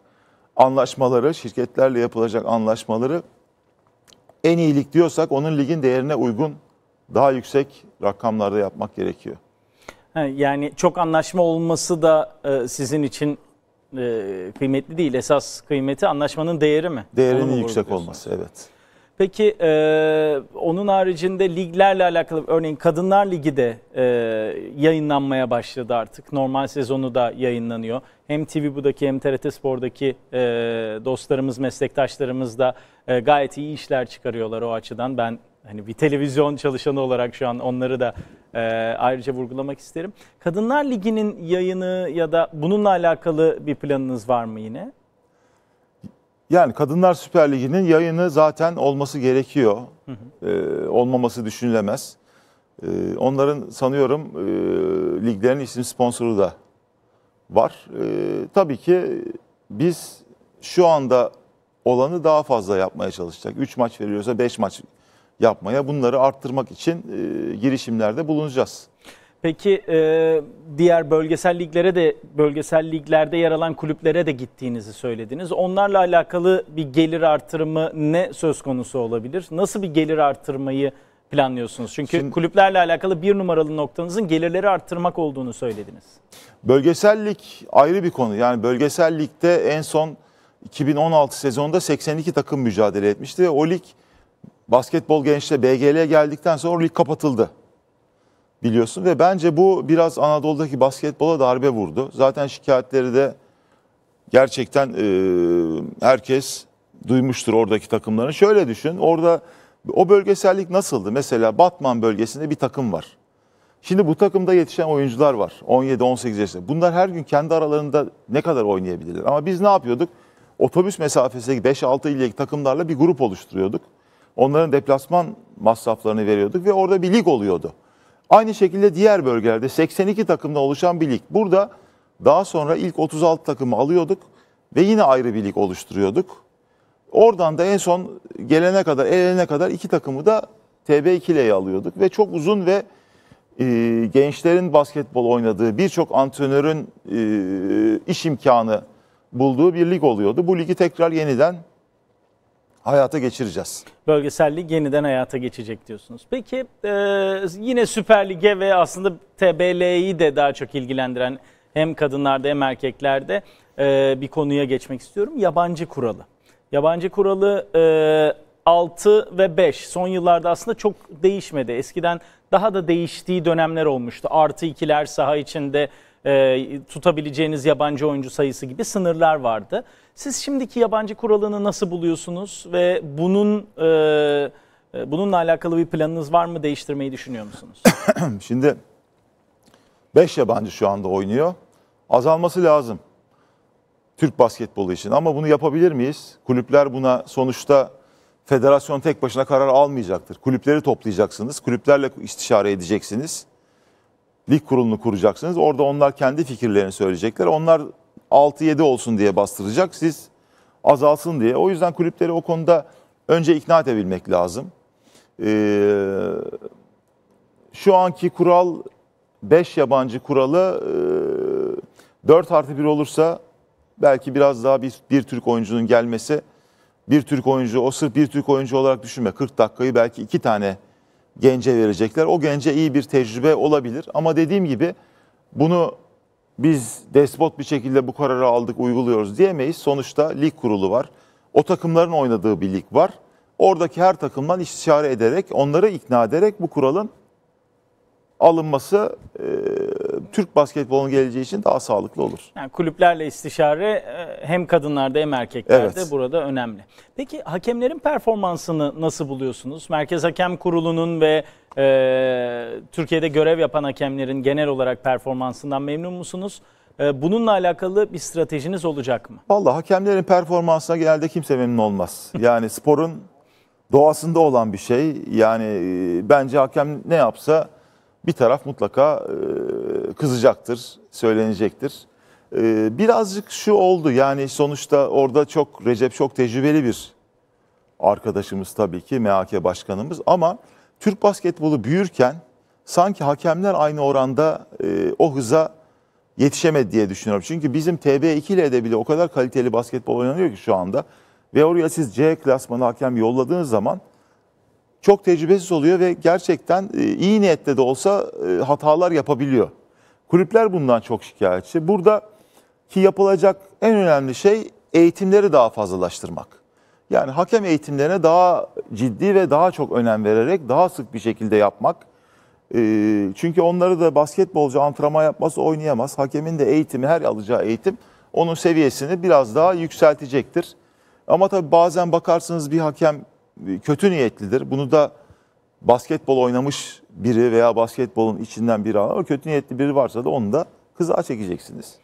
anlaşmaları, şirketlerle yapılacak anlaşmaları en iyilik diyorsak onun ligin değerine uygun daha yüksek rakamlarda yapmak gerekiyor. Yani çok anlaşma olması da e, sizin için e, kıymetli değil. Esas kıymeti anlaşmanın değeri mi? Değerinin yüksek olması evet. Peki e, onun haricinde liglerle alakalı örneğin Kadınlar Ligi de e, yayınlanmaya başladı artık. Normal sezonu da yayınlanıyor. Hem TV Bu'daki hem TRT Spor'daki e, dostlarımız, meslektaşlarımız da e, gayet iyi işler çıkarıyorlar o açıdan. Ben hani bir televizyon çalışanı olarak şu an onları da e, ayrıca vurgulamak isterim. Kadınlar Ligi'nin yayını ya da bununla alakalı bir planınız var mı yine? Yani Kadınlar Süper Ligi'nin yayını zaten olması gerekiyor. Hı hı. Ee, olmaması düşünülemez. Ee, onların sanıyorum e, liglerin isim sponsoru da var. Ee, tabii ki biz şu anda olanı daha fazla yapmaya çalışacak. 3 maç veriyorsa 5 maç yapmaya bunları arttırmak için e, girişimlerde bulunacağız. Peki e, diğer bölgesel liglere de bölgesel liglerde yer alan kulüplere de gittiğinizi söylediniz. Onlarla alakalı bir gelir artırımı ne söz konusu olabilir? Nasıl bir gelir artırmayı planlıyorsunuz? Çünkü Şimdi, kulüplerle alakalı bir numaralı noktanızın gelirleri arttırmak olduğunu söylediniz. Bölgesellik ayrı bir konu. Yani bölgesellikte en son 2016 sezonunda 82 takım mücadele etmişti. O lig basketbol gençle BGL geldikten sonra o lig kapatıldı biliyorsun ve bence bu biraz Anadolu'daki basketbola darbe vurdu. Zaten şikayetleri de gerçekten e, herkes duymuştur oradaki takımların. Şöyle düşün orada o bölgesellik nasıldı? Mesela Batman bölgesinde bir takım var. Şimdi bu takımda yetişen oyuncular var 17-18 yaşında. Bunlar her gün kendi aralarında ne kadar oynayabilirler? Ama biz ne yapıyorduk? Otobüs mesafesindeki 5-6 ildeki takımlarla bir grup oluşturuyorduk. Onların deplasman masraflarını veriyorduk ve orada bir lig oluyordu. Aynı şekilde diğer bölgelerde 82 takımdan oluşan bir lig. Burada daha sonra ilk 36 takımı alıyorduk ve yine ayrı bir lig oluşturuyorduk. Oradan da en son gelene kadar, elene kadar iki takımı da tb ile alıyorduk ve çok uzun ve e, gençlerin basketbol oynadığı, birçok antrenörün e, iş imkanı bulduğu bir lig oluyordu. Bu ligi tekrar yeniden hayata geçireceğiz. Bölgeselliği yeniden hayata geçecek diyorsunuz. Peki e, yine Süper Lig'e ve aslında TBL'yi de daha çok ilgilendiren hem kadınlarda hem erkeklerde e, bir konuya geçmek istiyorum. Yabancı kuralı. Yabancı kuralı e, 6 ve 5 son yıllarda aslında çok değişmedi. Eskiden daha da değiştiği dönemler olmuştu. Artı ikiler saha içinde e, tutabileceğiniz yabancı oyuncu sayısı gibi sınırlar vardı. Siz şimdiki yabancı kuralını nasıl buluyorsunuz ve bunun e, e bununla alakalı bir planınız var mı değiştirmeyi düşünüyor musunuz? Şimdi 5 yabancı şu anda oynuyor. Azalması lazım Türk basketbolu için ama bunu yapabilir miyiz? Kulüpler buna sonuçta federasyon tek başına karar almayacaktır. Kulüpleri toplayacaksınız, kulüplerle istişare edeceksiniz lig kurulunu kuracaksınız. Orada onlar kendi fikirlerini söyleyecekler. Onlar 6-7 olsun diye bastıracak. Siz azalsın diye. O yüzden kulüpleri o konuda önce ikna edebilmek lazım. Ee, şu anki kural 5 yabancı kuralı e, 4 artı 1 olursa belki biraz daha bir, bir Türk oyuncunun gelmesi bir Türk oyuncu o sırf bir Türk oyuncu olarak düşünme 40 dakikayı belki iki tane gence verecekler. O gence iyi bir tecrübe olabilir ama dediğim gibi bunu biz despot bir şekilde bu kararı aldık uyguluyoruz diyemeyiz. Sonuçta lig kurulu var. O takımların oynadığı bir lig var. Oradaki her takımdan istişare ederek, onları ikna ederek bu kuralın alınması e, Türk basketbolun geleceği için daha sağlıklı olur. Yani kulüplerle istişare e, hem kadınlarda hem erkeklerde evet. burada önemli. Peki hakemlerin performansını nasıl buluyorsunuz? Merkez Hakem Kurulu'nun ve e, Türkiye'de görev yapan hakemlerin genel olarak performansından memnun musunuz? E, bununla alakalı bir stratejiniz olacak mı? Valla hakemlerin performansına genelde kimse memnun olmaz. Yani sporun doğasında olan bir şey. Yani e, bence hakem ne yapsa bir taraf mutlaka e, kızacaktır, söylenecektir. E, birazcık şu oldu yani sonuçta orada çok Recep çok tecrübeli bir arkadaşımız tabii ki MHK başkanımız ama Türk basketbolu büyürken sanki hakemler aynı oranda e, o hıza yetişemedi diye düşünüyorum. Çünkü bizim TB2 ile de bile o kadar kaliteli basketbol oynanıyor ki şu anda. Ve oraya siz C klasmanı hakem yolladığınız zaman çok tecrübesiz oluyor ve gerçekten e, iyi niyetle de olsa e, hatalar yapabiliyor. Kulüpler bundan çok şikayetçi. Burada ki yapılacak en önemli şey eğitimleri daha fazlalaştırmak. Yani hakem eğitimlerine daha ciddi ve daha çok önem vererek daha sık bir şekilde yapmak. E, çünkü onları da basketbolcu antrenman yapması oynayamaz. Hakemin de eğitimi, her alacağı eğitim onun seviyesini biraz daha yükseltecektir. Ama tabii bazen bakarsınız bir hakem kötü niyetlidir. Bunu da basketbol oynamış biri veya basketbolun içinden biri ama kötü niyetli biri varsa da onu da kıza çekeceksiniz.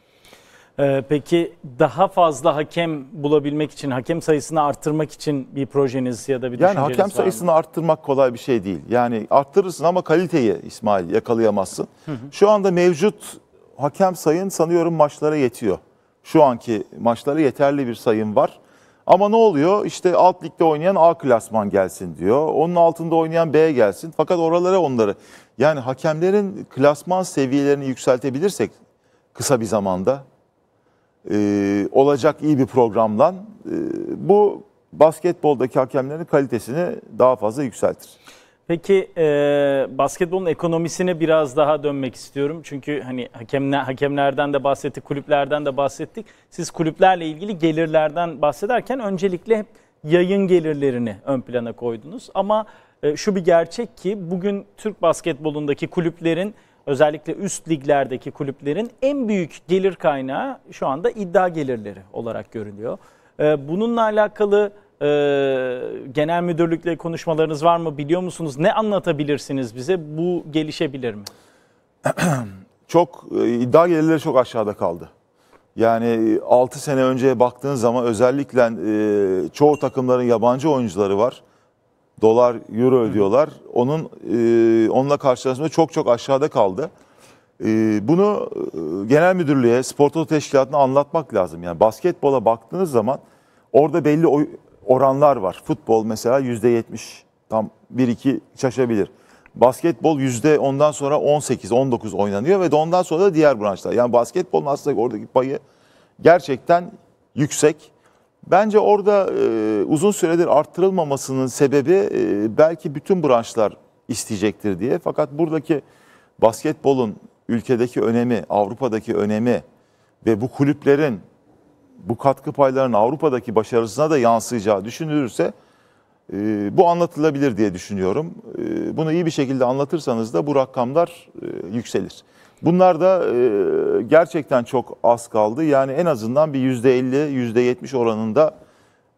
Ee, peki daha fazla hakem bulabilmek için, hakem sayısını arttırmak için bir projeniz ya da bir düşünceniz Yani hakem sayısını mı? arttırmak kolay bir şey değil. Yani arttırırsın ama kaliteyi İsmail yakalayamazsın. Hı hı. Şu anda mevcut hakem sayın sanıyorum maçlara yetiyor. Şu anki maçlara yeterli bir sayım var. Ama ne oluyor? İşte alt ligde oynayan A klasman gelsin diyor. Onun altında oynayan B gelsin. Fakat oralara onları yani hakemlerin klasman seviyelerini yükseltebilirsek kısa bir zamanda e, olacak iyi bir programla e, bu basketboldaki hakemlerin kalitesini daha fazla yükseltir. Peki e, basketbolun ekonomisine biraz daha dönmek istiyorum. Çünkü hani hakemler, hakemlerden de bahsettik, kulüplerden de bahsettik. Siz kulüplerle ilgili gelirlerden bahsederken öncelikle hep yayın gelirlerini ön plana koydunuz. Ama e, şu bir gerçek ki bugün Türk basketbolundaki kulüplerin özellikle üst liglerdeki kulüplerin en büyük gelir kaynağı şu anda iddia gelirleri olarak görünüyor. E, bununla alakalı e, genel müdürlükle konuşmalarınız var mı? Biliyor musunuz? Ne anlatabilirsiniz bize? Bu gelişebilir mi? çok e, iddia gelirleri çok aşağıda kaldı. Yani 6 e, sene önceye baktığın zaman özellikle e, çoğu takımların yabancı oyuncuları var. Dolar, euro ödüyorlar. Onun e, onunla karşılaşma çok çok aşağıda kaldı. E, bunu e, genel müdürlüğe, spor teşkilatına anlatmak lazım. Yani basketbola baktığınız zaman orada belli oranlar var. Futbol mesela yüzde %70 tam bir iki şaşabilir. Basketbol yüzde ondan sonra 18-19 oynanıyor ve ondan sonra da diğer branşlar. Yani basketbolun aslında oradaki payı gerçekten yüksek. Bence orada e, uzun süredir arttırılmamasının sebebi e, belki bütün branşlar isteyecektir diye. Fakat buradaki basketbolun ülkedeki önemi, Avrupa'daki önemi ve bu kulüplerin bu katkı paylarının Avrupa'daki başarısına da yansıyacağı düşünülürse e, bu anlatılabilir diye düşünüyorum. E, bunu iyi bir şekilde anlatırsanız da bu rakamlar e, yükselir. Bunlar da e, gerçekten çok az kaldı. Yani en azından bir %50, %70 oranında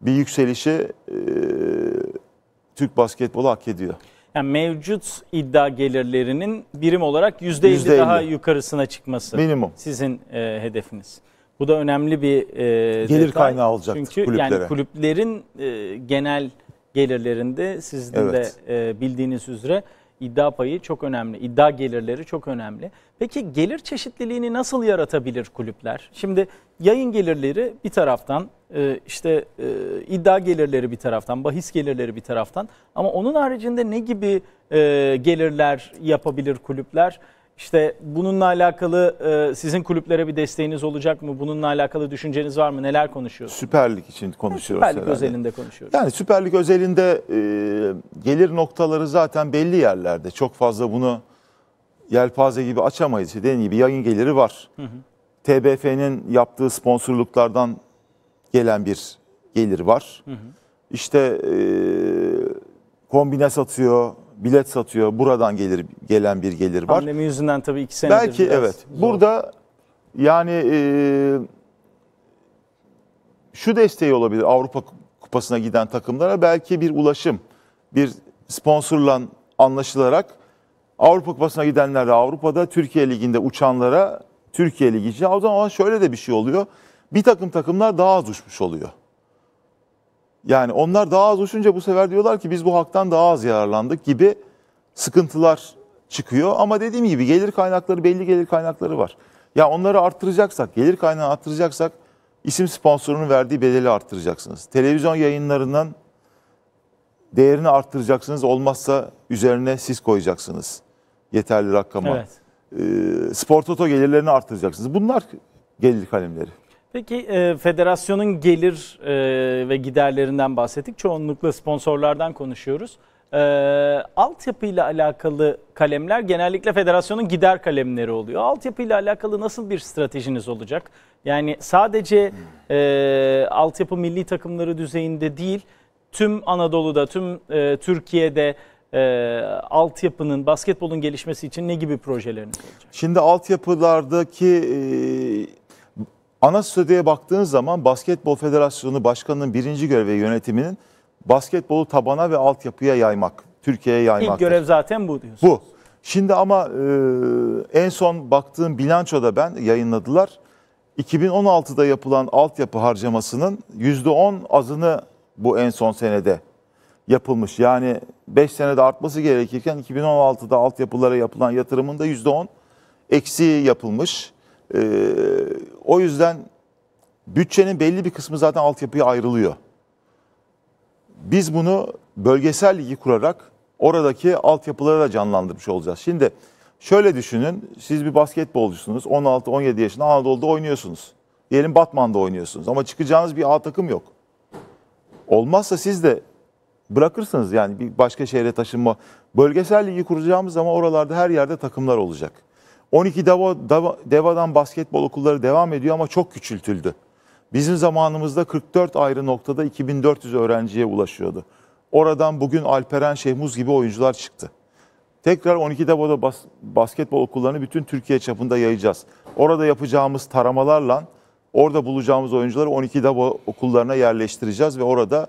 bir yükselişi e, Türk basketbolu hak ediyor. Yani mevcut iddia gelirlerinin birim olarak %50, %50. daha yukarısına çıkması. Minimum. Sizin e, hedefiniz. Bu da önemli bir e, gelir detay. kaynağı olacak Çünkü kulüplere. yani kulüplerin e, genel gelirlerinde sizin evet. de e, bildiğiniz üzere iddia payı çok önemli. İddia gelirleri çok önemli. Peki gelir çeşitliliğini nasıl yaratabilir kulüpler? Şimdi yayın gelirleri bir taraftan e, işte e, iddia gelirleri bir taraftan, bahis gelirleri bir taraftan ama onun haricinde ne gibi e, gelirler yapabilir kulüpler? İşte bununla alakalı e, sizin kulüplere bir desteğiniz olacak mı? Bununla alakalı düşünceniz var mı? Neler konuşuyorsunuz? Süper Lig için konuşuyoruz. Süper Lig herhalde. özelinde konuşuyoruz. Yani Süper Lig özelinde e, gelir noktaları zaten belli yerlerde. Çok fazla bunu yelpaze gibi açamayız. Dediğim gibi yayın geliri var. Hı hı. TBF'nin yaptığı sponsorluklardan gelen bir gelir var. Hı hı. İşte e, kombine satıyor, bilet satıyor. Buradan gelir gelen bir gelir var. Pandemi yüzünden tabii iki senedir. Belki evet. Zor. Burada yani e, şu desteği olabilir Avrupa Kupası'na giden takımlara belki bir ulaşım, bir sponsorla anlaşılarak Avrupa Kupası'na gidenler de Avrupa'da, Türkiye Ligi'nde uçanlara Türkiye Ligi için. O zaman şöyle de bir şey oluyor. Bir takım takımlar daha az uçmuş oluyor. Yani onlar daha az uçunca bu sefer diyorlar ki biz bu haktan daha az yararlandık gibi sıkıntılar çıkıyor. Ama dediğim gibi gelir kaynakları belli gelir kaynakları var. Ya onları arttıracaksak, gelir kaynağı arttıracaksak isim sponsorunun verdiği bedeli arttıracaksınız. Televizyon yayınlarından değerini arttıracaksınız. Olmazsa üzerine siz koyacaksınız yeterli rakama. Evet. Ee, Spor Toto gelirlerini arttıracaksınız. Bunlar gelir kalemleri. Peki e, federasyonun gelir e, ve giderlerinden bahsettik. Çoğunlukla sponsorlardan konuşuyoruz. E, altyapıyla alakalı kalemler genellikle federasyonun gider kalemleri oluyor. Altyapıyla alakalı nasıl bir stratejiniz olacak? Yani sadece e, altyapı milli takımları düzeyinde değil, tüm Anadolu'da, tüm e, Türkiye'de e, altyapının, basketbolun gelişmesi için ne gibi projeleriniz olacak? Şimdi altyapılardaki... E Ana stratejide baktığınız zaman Basketbol Federasyonu Başkanı'nın birinci görevi yönetiminin basketbolu tabana ve altyapıya yaymak, Türkiye'ye yaymak. İlk görev zaten bu diyorsunuz. Bu. Şimdi ama e, en son baktığım bilançoda ben yayınladılar. 2016'da yapılan altyapı harcamasının %10 azını bu en son senede yapılmış. Yani 5 senede artması gerekirken 2016'da altyapılara yapılan yatırımın da %10 eksiği yapılmış. E, o yüzden bütçenin belli bir kısmı zaten altyapıya ayrılıyor. Biz bunu bölgesel ligi kurarak oradaki altyapıları da canlandırmış olacağız. Şimdi şöyle düşünün, siz bir basketbolcusunuz, 16-17 yaşında Anadolu'da oynuyorsunuz. Diyelim Batman'da oynuyorsunuz ama çıkacağınız bir A takım yok. Olmazsa siz de bırakırsınız yani bir başka şehre taşınma. Bölgesel ligi kuracağımız zaman oralarda her yerde takımlar olacak. 12 deva, deva, devadan basketbol okulları devam ediyor ama çok küçültüldü. Bizim zamanımızda 44 ayrı noktada 2400 öğrenciye ulaşıyordu. Oradan bugün Alperen Şehmuz gibi oyuncular çıktı. Tekrar 12 Debo'da bas, basketbol okullarını bütün Türkiye çapında yayacağız. Orada yapacağımız taramalarla orada bulacağımız oyuncuları 12 Debo okullarına yerleştireceğiz ve orada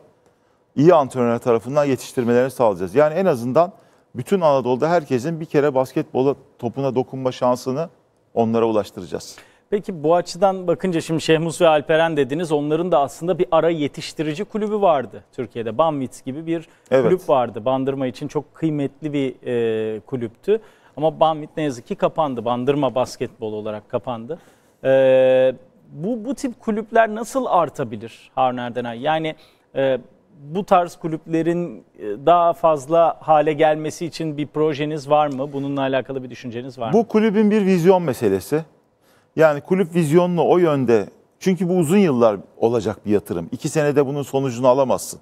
iyi antrenörler tarafından yetiştirmelerini sağlayacağız. Yani en azından bütün Anadolu'da herkesin bir kere basketbol topuna dokunma şansını onlara ulaştıracağız. Peki bu açıdan bakınca şimdi Şehmus ve Alperen dediniz. Onların da aslında bir ara yetiştirici kulübü vardı Türkiye'de. Banvit gibi bir evet. kulüp vardı. Bandırma için çok kıymetli bir e, kulüptü. Ama Banvit ne yazık ki kapandı. Bandırma basketbol olarak kapandı. E, bu, bu tip kulüpler nasıl artabilir Harun Erdenay? Yani e, bu tarz kulüplerin e, daha fazla hale gelmesi için bir projeniz var mı? Bununla alakalı bir düşünceniz var mı? Bu kulübün bir vizyon meselesi. Yani kulüp vizyonlu o yönde. Çünkü bu uzun yıllar olacak bir yatırım. İki senede bunun sonucunu alamazsın.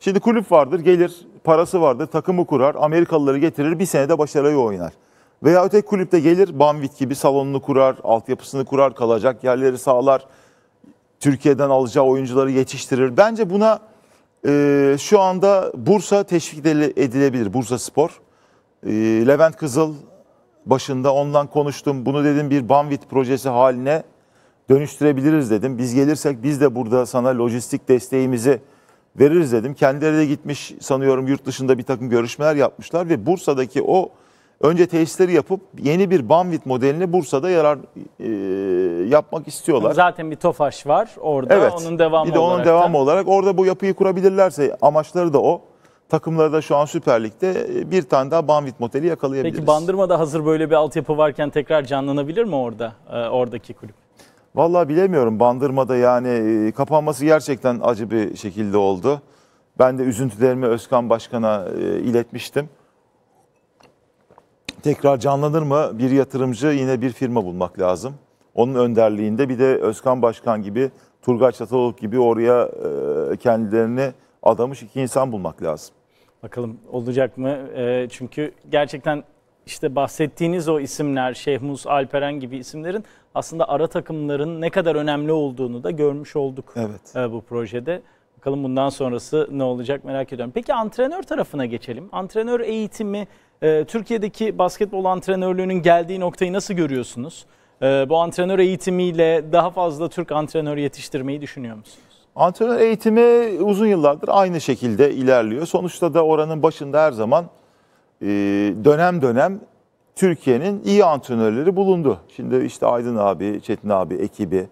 Şimdi kulüp vardır, gelir, parası vardır, takımı kurar, Amerikalıları getirir, bir senede başarıyı oynar. Veya öteki kulüpte gelir, Banvit gibi salonunu kurar, altyapısını kurar, kalacak yerleri sağlar. Türkiye'den alacağı oyuncuları yetiştirir. Bence buna e, şu anda Bursa teşvik edilebilir. Bursa Spor. E, Levent Kızıl başında ondan konuştum. Bunu dedim bir Banvit projesi haline dönüştürebiliriz dedim. Biz gelirsek biz de burada sana lojistik desteğimizi veririz dedim. Kendileri de gitmiş sanıyorum yurt dışında bir takım görüşmeler yapmışlar ve Bursa'daki o Önce tesisleri yapıp yeni bir Banvit modelini Bursa'da yarar e, yapmak istiyorlar. Zaten bir TOFAŞ var orada. Evet. Onun devamı bir de onun devamı da... olarak orada bu yapıyı kurabilirlerse amaçları da o. Takımları da şu an Süper Lig'de e, bir tane daha Banvit modeli yakalayabiliriz. Peki Bandırma'da hazır böyle bir altyapı varken tekrar canlanabilir mi orada e, oradaki kulüp? Vallahi bilemiyorum. Bandırma'da yani e, kapanması gerçekten acı bir şekilde oldu. Ben de üzüntülerimi Özkan Başkan'a e, iletmiştim tekrar canlanır mı? Bir yatırımcı yine bir firma bulmak lazım. Onun önderliğinde bir de Özkan Başkan gibi, Turgay Çatalok gibi oraya e, kendilerini adamış iki insan bulmak lazım. Bakalım olacak mı? E, çünkü gerçekten işte bahsettiğiniz o isimler, Şehmuz, Alperen gibi isimlerin aslında ara takımların ne kadar önemli olduğunu da görmüş olduk evet. E, bu projede. Bakalım bundan sonrası ne olacak merak ediyorum. Peki antrenör tarafına geçelim. Antrenör eğitimi ee, Türkiye'deki basketbol antrenörlüğünün geldiği noktayı nasıl görüyorsunuz? Ee, bu antrenör eğitimiyle daha fazla Türk antrenör yetiştirmeyi düşünüyor musunuz? Antrenör eğitimi uzun yıllardır aynı şekilde ilerliyor. Sonuçta da oranın başında her zaman e, dönem dönem Türkiye'nin iyi antrenörleri bulundu. Şimdi işte Aydın abi, Çetin abi, ekibi,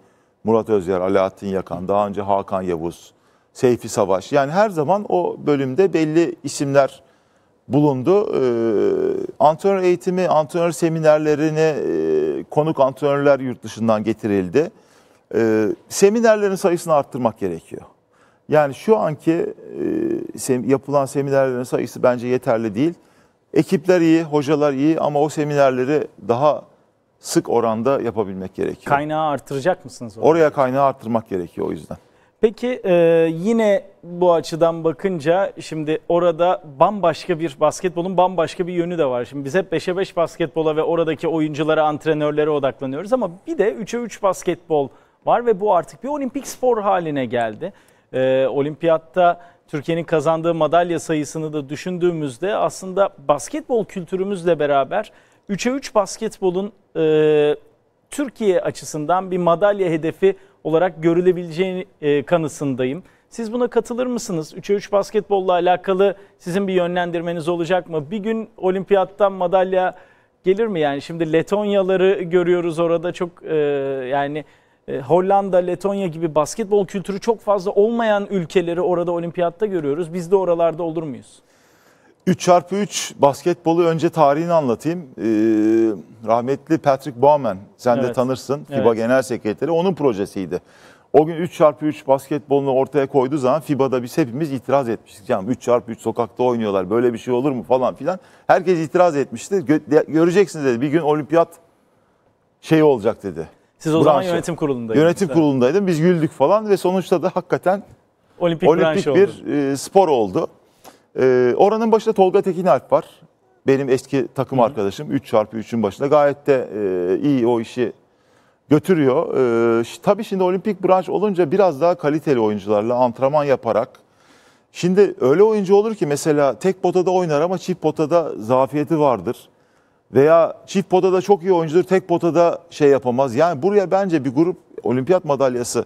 Murat Özyer, Alaaddin Yakan, daha önce Hakan Yavuz, Seyfi Savaş. Yani her zaman o bölümde belli isimler bulundu. E, antrenör eğitimi, antrenör seminerlerine e, konuk antrenörler yurt dışından getirildi. E, seminerlerin sayısını arttırmak gerekiyor. Yani şu anki e, yapılan seminerlerin sayısı bence yeterli değil. Ekipler iyi, hocalar iyi ama o seminerleri daha sık oranda yapabilmek gerekiyor. Kaynağı artıracak mısınız? oraya? Oraya kaynağı artırmak gerekiyor o yüzden. Peki e, yine bu açıdan bakınca şimdi orada bambaşka bir basketbolun bambaşka bir yönü de var. Şimdi biz hep 5'e 5 basketbola ve oradaki oyunculara, antrenörlere odaklanıyoruz ama bir de 3'e 3 basketbol var ve bu artık bir olimpik spor haline geldi. E, olimpiyatta Türkiye'nin kazandığı madalya sayısını da düşündüğümüzde aslında basketbol kültürümüzle beraber 3'e 3 basketbolun e, Türkiye açısından bir madalya hedefi olarak görülebileceği e, kanısındayım. Siz buna katılır mısınız? 3'e 3 basketbolla alakalı sizin bir yönlendirmeniz olacak mı? Bir gün olimpiyattan madalya gelir mi? Yani şimdi Letonyaları görüyoruz orada çok e, yani e, Hollanda, Letonya gibi basketbol kültürü çok fazla olmayan ülkeleri orada olimpiyatta görüyoruz. Biz de oralarda olur muyuz? 3x3 basketbolu önce tarihini anlatayım. Ee, rahmetli Patrick Bauman, sen evet. de tanırsın FIBA evet. Genel Sekreteri, onun projesiydi. O gün 3x3 basketbolunu ortaya koyduğu zaman FIBA'da biz hepimiz itiraz etmiştik. Yani 3x3 sokakta oynuyorlar böyle bir şey olur mu falan filan. Herkes itiraz etmişti. Gö- göreceksiniz dedi bir gün olimpiyat şeyi olacak dedi. Siz o zaman yönetim kurulundaydınız. Yönetim işte. kurulundaydım biz güldük falan ve sonuçta da hakikaten olimpik, olimpik bir oldu. E, spor oldu. E, oranın başında Tolga Tekin Alp var. Benim eski takım Hı. arkadaşım 3 çarpı 3'ün başında gayet de e, iyi o işi götürüyor. E, tabii şimdi olimpik branş olunca biraz daha kaliteli oyuncularla antrenman yaparak. Şimdi öyle oyuncu olur ki mesela tek potada oynar ama çift potada zafiyeti vardır. Veya çift potada çok iyi oyuncudur, tek potada şey yapamaz. Yani buraya bence bir grup olimpiyat madalyası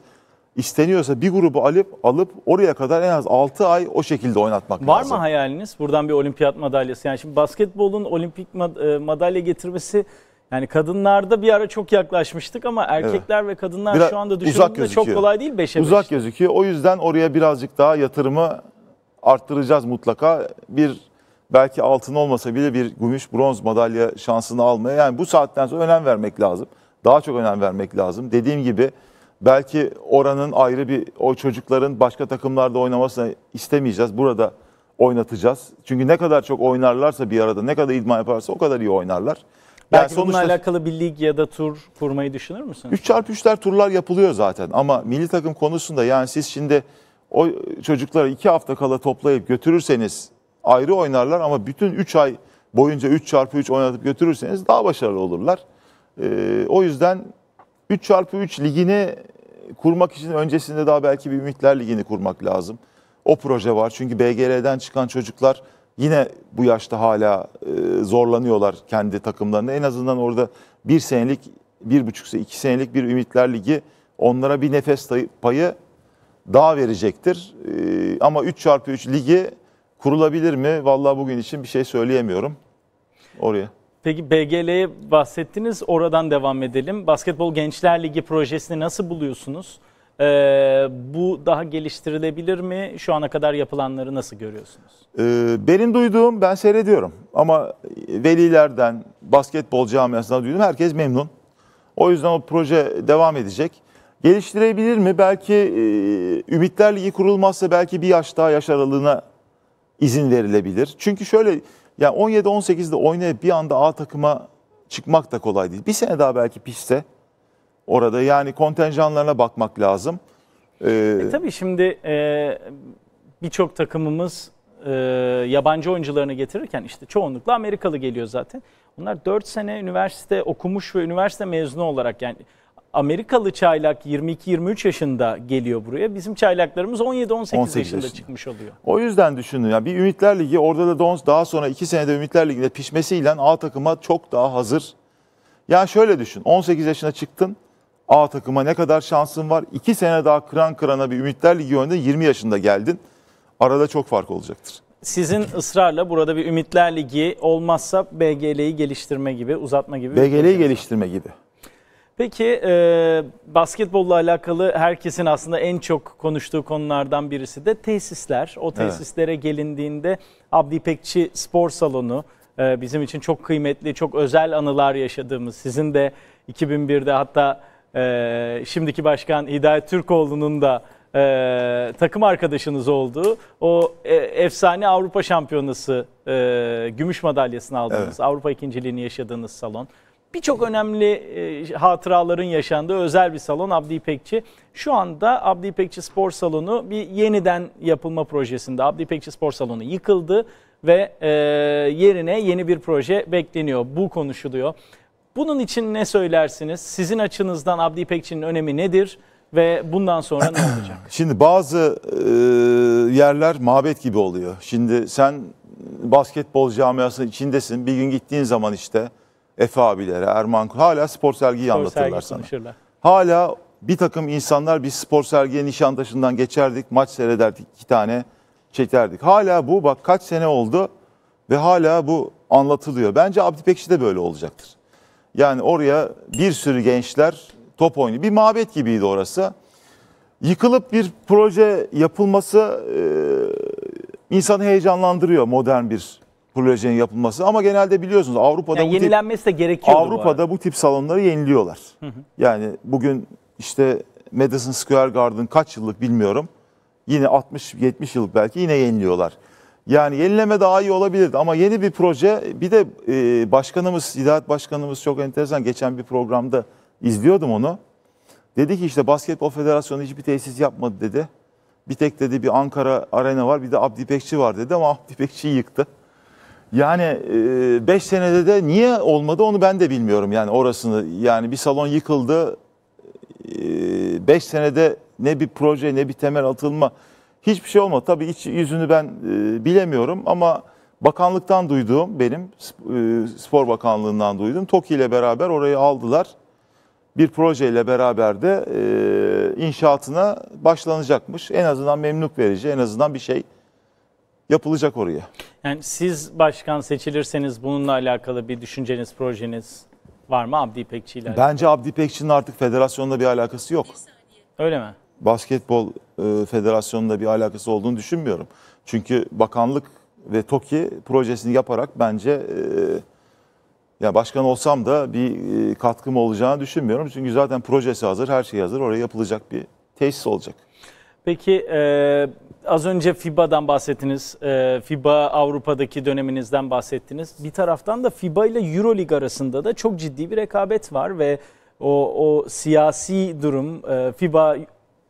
isteniyorsa bir grubu alıp alıp oraya kadar en az 6 ay o şekilde oynatmak Var lazım. mı hayaliniz buradan bir olimpiyat madalyası? Yani şimdi basketbolun olimpik e, madalya getirmesi yani kadınlarda bir ara çok yaklaşmıştık ama erkekler evet. ve kadınlar Biraz şu anda düşündüğümde çok kolay değil 5'e 5. Uzak gözüküyor. O yüzden oraya birazcık daha yatırımı arttıracağız mutlaka. Bir belki altın olmasa bile bir gümüş bronz madalya şansını almaya yani bu saatten sonra önem vermek lazım. Daha çok önem vermek lazım. Dediğim gibi Belki oranın ayrı bir o çocukların başka takımlarda oynamasını istemeyeceğiz. Burada oynatacağız. Çünkü ne kadar çok oynarlarsa bir arada ne kadar idman yaparsa o kadar iyi oynarlar. Belki yani sonuçta, bununla alakalı bir lig ya da tur kurmayı düşünür müsünüz? 3x3'ler turlar yapılıyor zaten ama milli takım konusunda yani siz şimdi o çocukları 2 hafta kala toplayıp götürürseniz ayrı oynarlar ama bütün 3 ay boyunca 3x3 oynatıp götürürseniz daha başarılı olurlar. Ee, o yüzden 3x3 ligini kurmak için öncesinde daha belki bir Ümitler Ligi'ni kurmak lazım. O proje var. Çünkü BGR'den çıkan çocuklar yine bu yaşta hala e, zorlanıyorlar kendi takımlarında. En azından orada bir senelik, bir buçuk, iki senelik bir Ümitler Ligi onlara bir nefes payı daha verecektir. E, ama 3x3 ligi kurulabilir mi? Vallahi bugün için bir şey söyleyemiyorum oraya. Peki BGL'ye bahsettiniz. Oradan devam edelim. Basketbol Gençler Ligi projesini nasıl buluyorsunuz? Ee, bu daha geliştirilebilir mi? Şu ana kadar yapılanları nasıl görüyorsunuz? Ee, benim duyduğum, ben seyrediyorum. Ama velilerden, basketbol camiasından duydum, herkes memnun. O yüzden o proje devam edecek. Geliştirebilir mi? Belki e, Ümitler Ligi kurulmazsa belki bir yaş daha yaş aralığına izin verilebilir. Çünkü şöyle yani 17-18'de oynayıp bir anda A takıma çıkmak da kolay değil. Bir sene daha belki pistte orada yani kontenjanlarına bakmak lazım. Ee, e tabii şimdi e, birçok takımımız e, yabancı oyuncularını getirirken işte çoğunlukla Amerikalı geliyor zaten. Onlar 4 sene üniversite okumuş ve üniversite mezunu olarak yani Amerikalı çaylak 22-23 yaşında geliyor buraya. Bizim çaylaklarımız 17-18 yaşında, yaşında çıkmış oluyor. O yüzden düşündüm Yani bir Ümitler Ligi orada da Dons daha sonra 2 senede Ümitler Ligi'nde pişmesiyle A takıma çok daha hazır. Yani şöyle düşün. 18 yaşına çıktın. A takıma ne kadar şansın var? 2 sene daha kıran kırana bir Ümitler Ligi önünde 20 yaşında geldin. Arada çok fark olacaktır sizin ısrarla burada bir Ümitler Ligi olmazsa BGL'yi geliştirme gibi, uzatma gibi. BGL'yi geliştirme gibi. Peki e, basketbolla alakalı herkesin aslında en çok konuştuğu konulardan birisi de tesisler. O tesislere evet. gelindiğinde Abdi İpekçi Spor Salonu e, bizim için çok kıymetli, çok özel anılar yaşadığımız. Sizin de 2001'de hatta e, şimdiki başkan Hidayet Türkoğlu'nun da e, takım arkadaşınız olduğu o e, efsane Avrupa Şampiyonası e, gümüş madalyasını aldığınız, evet. Avrupa ikinciliğini yaşadığınız salon. Birçok önemli e, hatıraların yaşandığı özel bir salon Abdi İpekçi. Şu anda Abdi İpekçi Spor Salonu bir yeniden yapılma projesinde. Abdi İpekçi Spor Salonu yıkıldı ve e, yerine yeni bir proje bekleniyor. Bu konuşuluyor. Bunun için ne söylersiniz? Sizin açınızdan Abdi İpekçi'nin önemi nedir? Ve bundan sonra ne olacak? Şimdi bazı e, yerler mabet gibi oluyor. Şimdi sen basketbol camiasının içindesin. Bir gün gittiğin zaman işte Efe abilere, Erman hala spor sergiyi spor anlatırlar sergi sana. Hala bir takım insanlar biz spor sergiye Nişantaşı'ndan geçerdik, maç seyrederdik iki tane çekerdik. Hala bu bak kaç sene oldu ve hala bu anlatılıyor. Bence Abdi Pekşi de böyle olacaktır. Yani oraya bir sürü gençler top oynuyor. Bir mabet gibiydi orası. Yıkılıp bir proje yapılması e, insanı heyecanlandırıyor modern bir projenin yapılması ama genelde biliyorsunuz Avrupa'da yani bu yenilenmesi tip, de gerekiyor. Avrupa'da bu, bu tip salonları yeniliyorlar. Hı hı. Yani bugün işte Madison Square Garden kaç yıllık bilmiyorum. Yine 60 70 yıllık belki yine yeniliyorlar. Yani yenileme daha iyi olabilirdi ama yeni bir proje bir de e, başkanımız idaret Başkanımız çok enteresan geçen bir programda izliyordum onu. Dedi ki işte Basketbol Federasyonu hiçbir tesis yapmadı dedi. Bir tek dedi bir Ankara Arena var bir de Abdi Pekçi var dedi ama Abdi Pekçi'yi yıktı. Yani 5 e, senede de niye olmadı onu ben de bilmiyorum yani orasını. Yani bir salon yıkıldı. 5 e, senede ne bir proje ne bir temel atılma hiçbir şey olmadı. Tabii iç yüzünü ben e, bilemiyorum ama bakanlıktan duyduğum benim spor bakanlığından duydum TOKİ ile beraber orayı aldılar. Bir projeyle beraber de inşaatına başlanacakmış. En azından memnun verici en azından bir şey yapılacak oraya. Yani siz başkan seçilirseniz bununla alakalı bir düşünceniz, projeniz var mı Abdi İpekçi ile? Bence Abdi İpekçi'nin artık federasyonla bir alakası yok. Öyle mi? Basketbol e, federasyonunda bir alakası olduğunu düşünmüyorum. Çünkü bakanlık ve TOKİ projesini yaparak bence e, ya başkan olsam da bir e, katkım olacağını düşünmüyorum. Çünkü zaten projesi hazır, her şey hazır. Oraya yapılacak bir tesis olacak. Peki e, az önce FIBA'dan bahsettiniz. E, FIBA Avrupa'daki döneminizden bahsettiniz. Bir taraftan da FIBA ile EuroLeague arasında da çok ciddi bir rekabet var ve o, o siyasi durum e, FIBA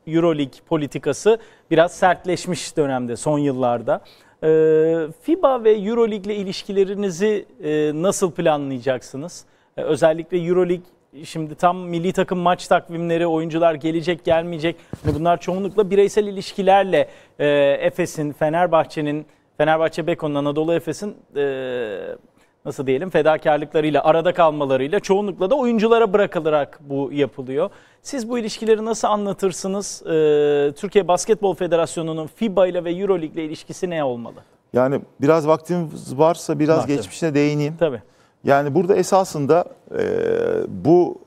EuroLeague politikası biraz sertleşmiş dönemde son yıllarda. E, FIBA ve EuroLeague ile ilişkilerinizi nasıl planlayacaksınız? özellikle EuroLeague Şimdi tam milli takım maç takvimleri, oyuncular gelecek gelmeyecek. Hani bunlar çoğunlukla bireysel ilişkilerle e, Efes'in, Fenerbahçe'nin, Fenerbahçe Beko'nun, Anadolu Efes'in e, nasıl diyelim fedakarlıklarıyla, arada kalmalarıyla çoğunlukla da oyunculara bırakılarak bu yapılıyor. Siz bu ilişkileri nasıl anlatırsınız? E, Türkiye Basketbol Federasyonu'nun FIBA ile ve Euroleague ile ilişkisi ne olmalı? Yani biraz vaktim varsa biraz Var, geçmişine değineyim. Tabii. Yani burada esasında e, bu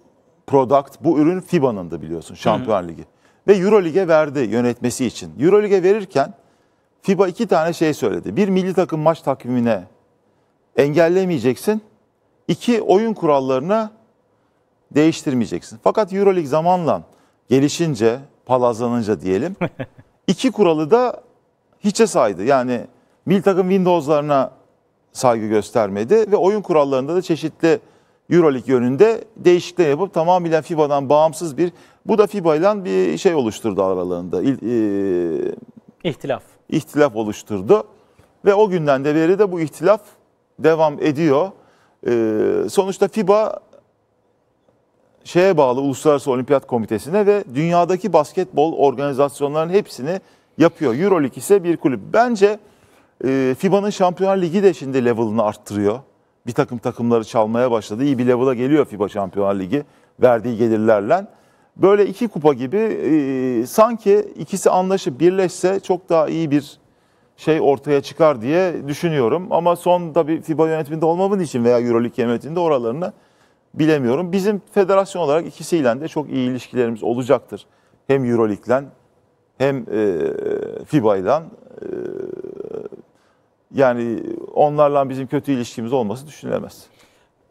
product, bu ürün FIBA'nın da biliyorsun Şampiyonlar Ligi. Ve Euro Lig'e verdi yönetmesi için. Euro Lig'e verirken FIBA iki tane şey söyledi. Bir milli takım maç takvimine engellemeyeceksin. İki oyun kurallarına değiştirmeyeceksin. Fakat Euroleague zamanla gelişince, palazlanınca diyelim. iki kuralı da hiçe saydı. Yani milli takım Windows'larına saygı göstermedi ve oyun kurallarında da çeşitli Euroleague yönünde değişiklikler yapıp tamamıyla FIBA'dan bağımsız bir bu da FIBA ile bir şey oluşturdu aralarında. İl, e, ihtilaf. İhtilaf oluşturdu ve o günden de beri de bu ihtilaf devam ediyor. E, sonuçta FIBA şeye bağlı Uluslararası Olimpiyat Komitesi'ne ve dünyadaki basketbol organizasyonlarının hepsini yapıyor. Euroleague ise bir kulüp. Bence ee, FIBA'nın Şampiyonlar Ligi de şimdi level'ını arttırıyor. Bir takım takımları çalmaya başladı. İyi bir level'a geliyor FIBA Şampiyonlar Ligi verdiği gelirlerle. Böyle iki kupa gibi e, sanki ikisi anlaşıp birleşse çok daha iyi bir şey ortaya çıkar diye düşünüyorum. Ama son tabii FIBA yönetiminde olmamın için veya Euroleague yönetiminde oralarını bilemiyorum. Bizim federasyon olarak ikisiyle de çok iyi ilişkilerimiz olacaktır. Hem Euroleague'le hem e, FIBA'yla. E, yani onlarla bizim kötü ilişkimiz olması düşünülemez.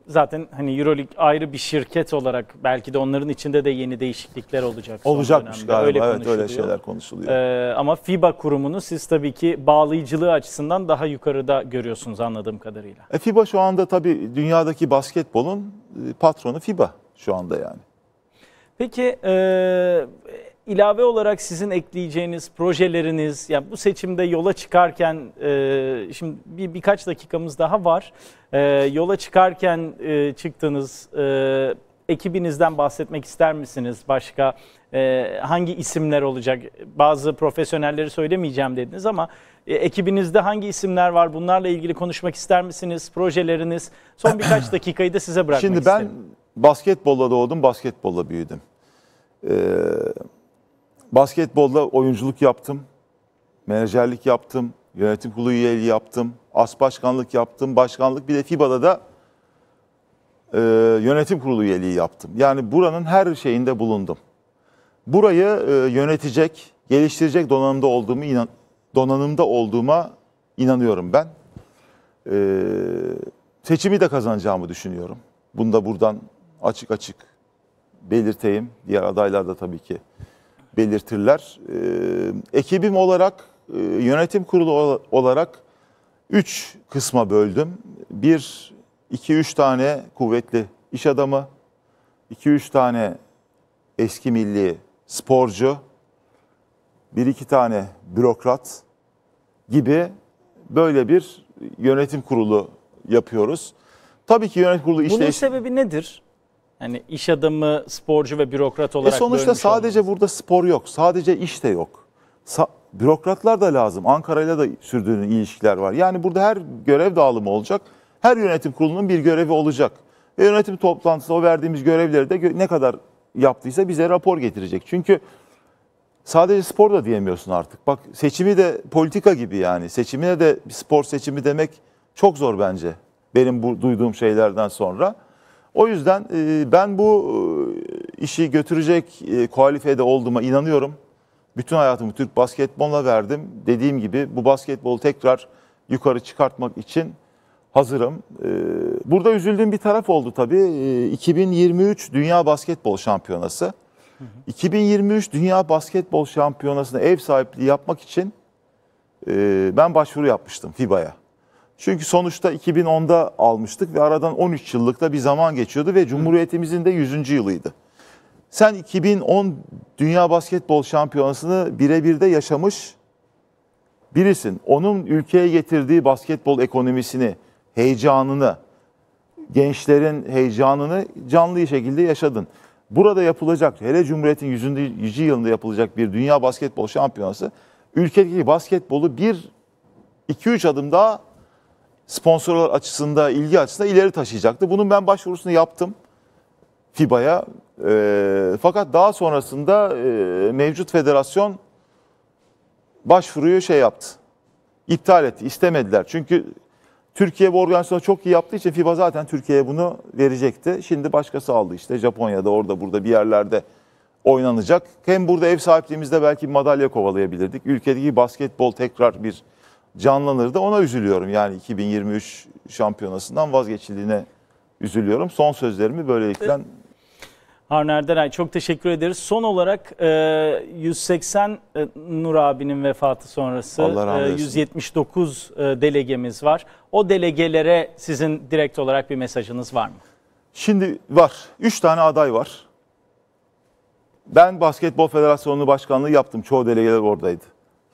Zaten hani Euroleague ayrı bir şirket olarak belki de onların içinde de yeni değişiklikler olacak. son Olacakmış dönemde. galiba. evet öyle konuşuluyor. şeyler konuşuluyor. Ee, ama FIBA kurumunu siz tabii ki bağlayıcılığı açısından daha yukarıda görüyorsunuz anladığım kadarıyla. E, FIBA şu anda tabii dünyadaki basketbolun e, patronu FIBA şu anda yani. Peki e, ilave olarak sizin ekleyeceğiniz projeleriniz, yani bu seçimde yola çıkarken, e, şimdi bir birkaç dakikamız daha var. E, yola çıkarken e, çıktığınız e, ekibinizden bahsetmek ister misiniz? Başka e, hangi isimler olacak? Bazı profesyonelleri söylemeyeceğim dediniz ama e, ekibinizde hangi isimler var? Bunlarla ilgili konuşmak ister misiniz? Projeleriniz? Son birkaç dakikayı da size bırakmak Şimdi ben isterim. basketbolla doğdum, basketbolla büyüdüm. Ee, Basketbolda oyunculuk yaptım, menajerlik yaptım, yönetim kurulu üyeliği yaptım, as başkanlık yaptım, başkanlık bir de FIBA'da da e, yönetim kurulu üyeliği yaptım. Yani buranın her şeyinde bulundum. Burayı e, yönetecek, geliştirecek donanımda olduğumu inan, donanımda olduğuma inanıyorum ben. E, seçimi de kazanacağımı düşünüyorum. Bunu da buradan açık açık belirteyim. Diğer adaylar da tabii ki belirtirler. Ee, ekibim olarak, e, yönetim kurulu olarak üç kısma böldüm. Bir iki üç tane kuvvetli iş adamı, iki üç tane eski milli sporcu, bir iki tane bürokrat gibi böyle bir yönetim kurulu yapıyoruz. Tabii ki yönetim kurulu işleyiş... Bunun sebebi nedir? Yani iş adamı, sporcu ve bürokrat e olarak e sonuçta sadece olmaz. burada spor yok. Sadece iş de yok. Sa bürokratlar da lazım. Ankara'yla da sürdüğünün ilişkiler var. Yani burada her görev dağılımı olacak. Her yönetim kurulunun bir görevi olacak. Ve yönetim toplantısında o verdiğimiz görevleri de ne kadar yaptıysa bize rapor getirecek. Çünkü sadece spor da diyemiyorsun artık. Bak seçimi de politika gibi yani. Seçimine de spor seçimi demek çok zor bence. Benim bu duyduğum şeylerden sonra. O yüzden e, ben bu e, işi götürecek e, kualifiyede olduğuma inanıyorum. Bütün hayatımı Türk basketboluna verdim. Dediğim gibi bu basketbolu tekrar yukarı çıkartmak için hazırım. Burada üzüldüğüm bir taraf oldu tabii. 2023 Dünya Basketbol Şampiyonası. 2023 Dünya Basketbol Şampiyonası'na ev sahipliği yapmak için ben başvuru yapmıştım FIBA'ya. Çünkü sonuçta 2010'da almıştık ve aradan 13 yıllıkta bir zaman geçiyordu ve Cumhuriyetimizin de 100. yılıydı. Sen 2010 Dünya Basketbol Şampiyonası'nı birebir de yaşamış birisin. Onun ülkeye getirdiği basketbol ekonomisini, heyecanını, gençlerin heyecanını canlı şekilde yaşadın. Burada yapılacak, hele Cumhuriyet'in 100. 100. yılında yapılacak bir Dünya Basketbol Şampiyonası, ülkedeki basketbolu bir, iki üç adım daha sponsorlar açısında, ilgi açısından ileri taşıyacaktı. Bunun ben başvurusunu yaptım FIBA'ya. E, ee, fakat daha sonrasında e, mevcut federasyon başvuruyu şey yaptı. İptal etti, istemediler. Çünkü Türkiye bu organizasyonu çok iyi yaptığı için FIBA zaten Türkiye'ye bunu verecekti. Şimdi başkası aldı işte Japonya'da orada burada bir yerlerde oynanacak. Hem burada ev sahipliğimizde belki madalya kovalayabilirdik. Ülkedeki basketbol tekrar bir Canlanır da Ona üzülüyorum. Yani 2023 şampiyonasından vazgeçildiğine üzülüyorum. Son sözlerimi böylelikle evet. Harun Erderay çok teşekkür ederiz. Son olarak 180 e, e, Nur abinin vefatı sonrası 179 e, delegemiz var. O delegelere sizin direkt olarak bir mesajınız var mı? Şimdi var. 3 tane aday var. Ben Basketbol Federasyonu Başkanlığı yaptım. Çoğu delegeler oradaydı.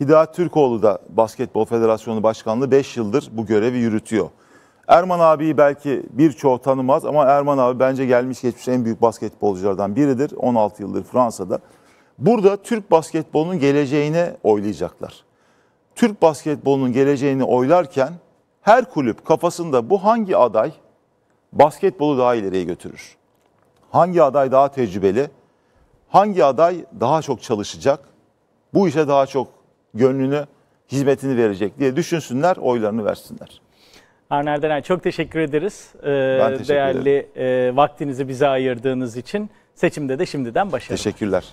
Hidayet Türkoğlu da Basketbol Federasyonu Başkanlığı 5 yıldır bu görevi yürütüyor. Erman abiyi belki birçoğu tanımaz ama Erman abi bence gelmiş geçmiş en büyük basketbolculardan biridir. 16 yıldır Fransa'da. Burada Türk basketbolunun geleceğini oylayacaklar. Türk basketbolunun geleceğini oylarken her kulüp kafasında bu hangi aday basketbolu daha ileriye götürür? Hangi aday daha tecrübeli? Hangi aday daha çok çalışacak? Bu işe daha çok gönlünü, hizmetini verecek diye düşünsünler, oylarını versinler. Arner Denen çok teşekkür ederiz. Ee, ben teşekkür değerli E, vaktinizi bize ayırdığınız için seçimde de şimdiden başarılar. Teşekkürler.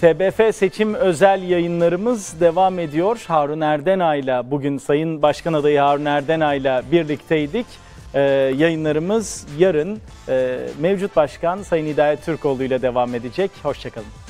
TBF seçim özel yayınlarımız devam ediyor. Harun Erdenay'la bugün Sayın Başkan Adayı Harun Erdenay'la birlikteydik. Ee, yayınlarımız yarın e, mevcut başkan Sayın Hidayet Türkoğlu ile devam edecek. Hoşçakalın.